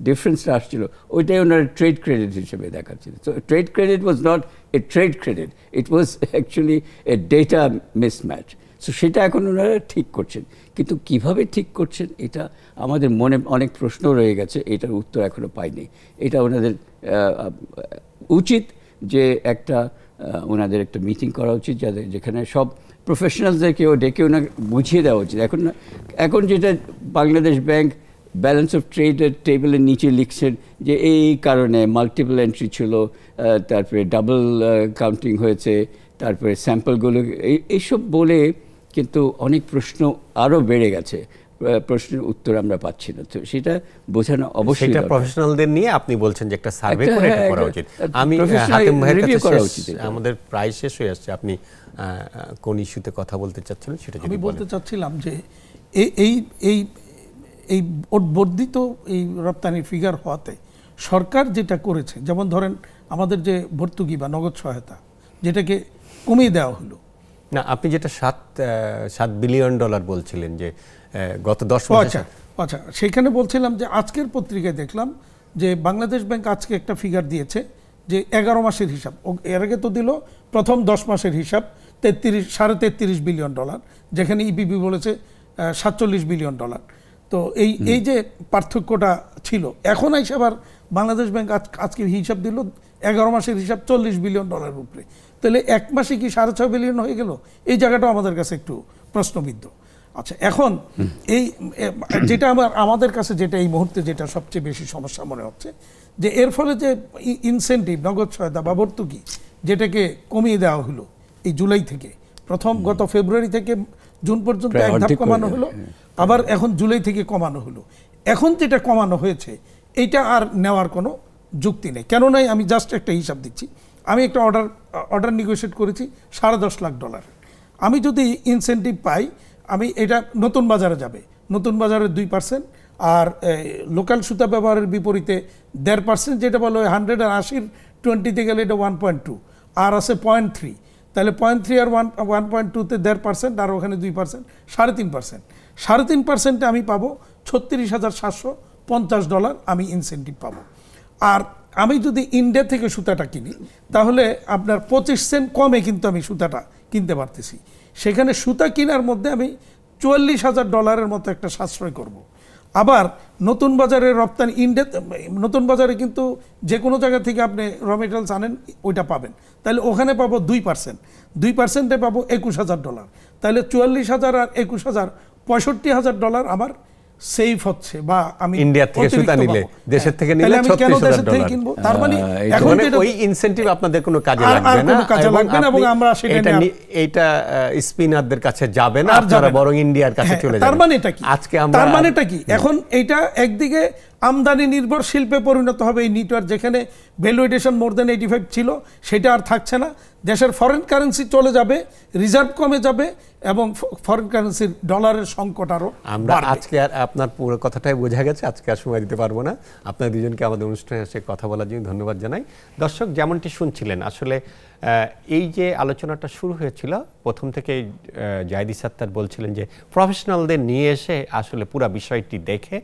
Speaker 3: ডিফারেন্সটা আসছিল ওইটাই ওনারা ট্রেড ক্রেডিট হিসেবে দেখাচ্ছিল তো trade credit was not a trade credit it was actually a data mismatch so সেটা এখন ওনারা ঠিক করছেন কিন্তু কিভাবে ঠিক করছেন এটা আমাদের মনে অনেক প্রশ্ন রয়ে গেছে এটার উত্তর এখনও পাইনি এটা ওনাদের উচিত যে একটা ওনাদের একটা মিটিং করা উচিত যাদের যেখানে সব প্রফেশনালদেরকেও ডেকে ওনাকে বুঝিয়ে দেওয়া উচিত এখন এখন যেটা বাংলাদেশ ব্যাংক ব্যালেন্স অফ ট্রেডের টেবিলের নিচে লিখছেন যে এই কারণে মাল্টিপল এন্ট্রি ছিল তারপরে ডাবল কাউন্টিং হয়েছে তারপরে স্যাম্পলগুলো এইসব বলে কিন্তু অনেক প্রশ্ন আরও বেড়ে গেছে প্রশ্নের উত্তর আমরা পাচ্ছি না তো সেটা বোঝানো
Speaker 1: অবশ্যই প্রফেশনালদের নিয়ে আপনি বলছেন যে একটা সার্ভে করে এটা হ্যাঁ, করা উচিত আমি ভাইয়ের কাছে করা উচিত আমাদের প্রায় শেষ হয়ে আসছে আপনি কোন ইস্যুতে কথা বলতে চাচ্ছিলেন সেটা যদি আমি বলতে
Speaker 2: চাচ্ছিলাম যে এই এই এই বর্ধিত এই রপ্তানি ফিগার হওয়াতে সরকার যেটা করেছে যেমন ধরেন আমাদের যে ভর্তুকি বা নগদ সহায়তা যেটাকে কমিয়ে দেওয়া হলো না আপনি যেটা
Speaker 1: সাত সাত বিলিয়ন ডলার বলছিলেন যে গত দশ আচ্ছা
Speaker 2: আচ্ছা সেখানে বলছিলাম যে আজকের পত্রিকায় দেখলাম যে বাংলাদেশ ব্যাংক আজকে একটা ফিগার দিয়েছে যে এগারো মাসের হিসাব এর আগে তো দিল প্রথম দশ মাসের হিসাব তেত্রিশ সাড়ে তেত্রিশ বিলিয়ন ডলার যেখানে ইপিবি e বলেছে সাতচল্লিশ বিলিয়ন ডলার তো এই এই যে পার্থক্যটা ছিল এখন আইসে আবার বাংলাদেশ ব্যাংক আজকে হিসাব দিল এগারো মাসের হিসাব চল্লিশ বিলিয়ন ডলারের উপরে তাহলে এক মাসে কি সাড়ে ছয় বিলিয়ন হয়ে গেল এই জায়গাটাও আমাদের কাছে একটু প্রশ্নবিদ্ধ আচ্ছা এখন এই যেটা আমার আমাদের কাছে যেটা এই মুহূর্তে যেটা সবচেয়ে বেশি সমস্যা মনে হচ্ছে যে এর ফলে যে ইনসেন্টিভ নগদ সহায়তা বা ভর্তুকি যেটাকে কমিয়ে দেওয়া হলো এই জুলাই থেকে প্রথম গত ফেব্রুয়ারি থেকে জুন পর্যন্ত এক ধাপ কমানো হলো আবার এখন জুলাই থেকে কমানো হলো এখন যেটা কমানো হয়েছে এইটা আর নেওয়ার কোনো যুক্তি নেই কেননা আমি জাস্ট একটা হিসাব দিচ্ছি আমি একটা অর্ডার অর্ডার নিগোসিয়েট করেছি সাড়ে দশ লাখ ডলার আমি যদি ইনসেন্টিভ পাই আমি এটা নতুন বাজারে যাবে নতুন বাজারে দুই পার্সেন্ট আর লোকাল সুতা ব্যবহারের বিপরীতে দেড় পার্সেন্ট যেটা বলো হান্ড্রেড আর আশির টোয়েন্টিতে গেলে এটা ওয়ান পয়েন্ট টু আর আছে পয়েন্ট থ্রি তাহলে পয়েন্ট থ্রি আর ওয়ান ওয়ান পয়েন্ট টুতে দেড় পার্সেন্ট আর ওখানে দুই পার্সেন্ট সাড়ে তিন পার্সেন্ট সাড়ে তিন পার্সেন্টে আমি পাবো ছত্রিশ হাজার সাতশো পঞ্চাশ ডলার আমি ইনসেন্টিভ পাবো আর আমি যদি ইন্ডিয়া থেকে সুতাটা কিনি তাহলে আপনার পঁচিশ সেন্ট কমে কিন্তু আমি সুতাটা কিনতে পারতেছি সেখানে সুতা কেনার মধ্যে আমি চুয়াল্লিশ হাজার ডলারের মতো একটা সাশ্রয় করব। আবার নতুন বাজারে রপ্তানি ইন্ডে নতুন বাজারে কিন্তু যে কোনো জায়গা থেকে আপনি র মেটেরিয়ালস আনেন ওইটা পাবেন তাহলে ওখানে পাবো দুই পার্সেন্ট দুই পার্সেন্টে পাবো একুশ হাজার ডলার তাহলে চুয়াল্লিশ হাজার আর একুশ হাজার পঁয়ষট্টি হাজার ডলার আমার সেফ হচ্ছে বা আমি ইন্ডিয়া থেকে সুতা নিলে হ্যাঁ,
Speaker 1: দেশের থেকে নিলে 36000 ডলার তার মানে এখন মানে ওই ইনসেন্টিভ আপনাদের কোনো কাজে লাগবে না কাজে লাগবে না এবং আমরা সেটা এটা স্পিনারদের কাছে যাবে না আপনারা বরং ইন্ডিয়ার কাছে হ্যাঁ, চলে যাবে তার মানে এটা কি আজকে আমরা তার মানে এটা
Speaker 2: কি এখন এটা একদিকে আমদানি নির্ভর শিল্পে পরিণত হবে এই নেটওয়ার্ক যেখানে ভ্যালুয়েটেশন মোর দেন এইটি ছিল সেটা আর থাকছে না দেশের ফরেন কারেন্সি চলে যাবে রিজার্ভ কমে যাবে এবং ফরেন কারেন্সির ডলারের সংকট আরও
Speaker 1: আমরা আজকে আর আপনার পুরো কথাটাই বোঝা গেছে আজকে আর সময় দিতে পারবো না আপনার দুজনকে আমাদের অনুষ্ঠানে এসে কথা বলার জন্য ধন্যবাদ জানাই দর্শক যেমনটি শুনছিলেন আসলে এই যে আলোচনাটা শুরু হয়েছিল প্রথম থেকে জায়দি সাত্তার বলছিলেন যে প্রফেশনালদের নিয়ে এসে আসলে পুরা বিষয়টি দেখে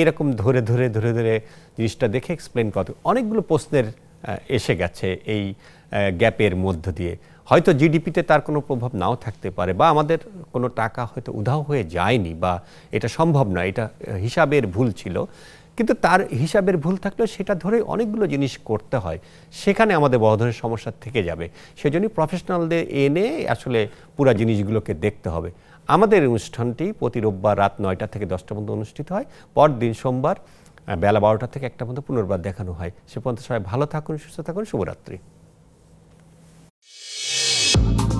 Speaker 1: এরকম ধরে ধরে ধরে ধরে জিনিসটা দেখে এক্সপ্লেন করতে অনেকগুলো প্রশ্নের এসে গেছে এই গ্যাপের মধ্য দিয়ে হয়তো জিডিপিতে তার কোনো প্রভাব নাও থাকতে পারে বা আমাদের কোনো টাকা হয়তো উধাও হয়ে যায়নি বা এটা সম্ভব না এটা হিসাবের ভুল ছিল কিন্তু তার হিসাবের ভুল থাকলেও সেটা ধরে অনেকগুলো জিনিস করতে হয় সেখানে আমাদের বড় ধরনের সমস্যা থেকে যাবে সেজন্যই প্রফেশনালদের এনে আসলে পুরা জিনিসগুলোকে দেখতে হবে আমাদের অনুষ্ঠানটি প্রতি রোববার রাত নয়টা থেকে দশটা পর্যন্ত অনুষ্ঠিত হয় পরদিন সোমবার বেলা বারোটা থেকে একটা পর্যন্ত পুনর্বার দেখানো হয় সে পর্যন্ত সবাই ভালো থাকুন সুস্থ থাকুন শুভরাত্রি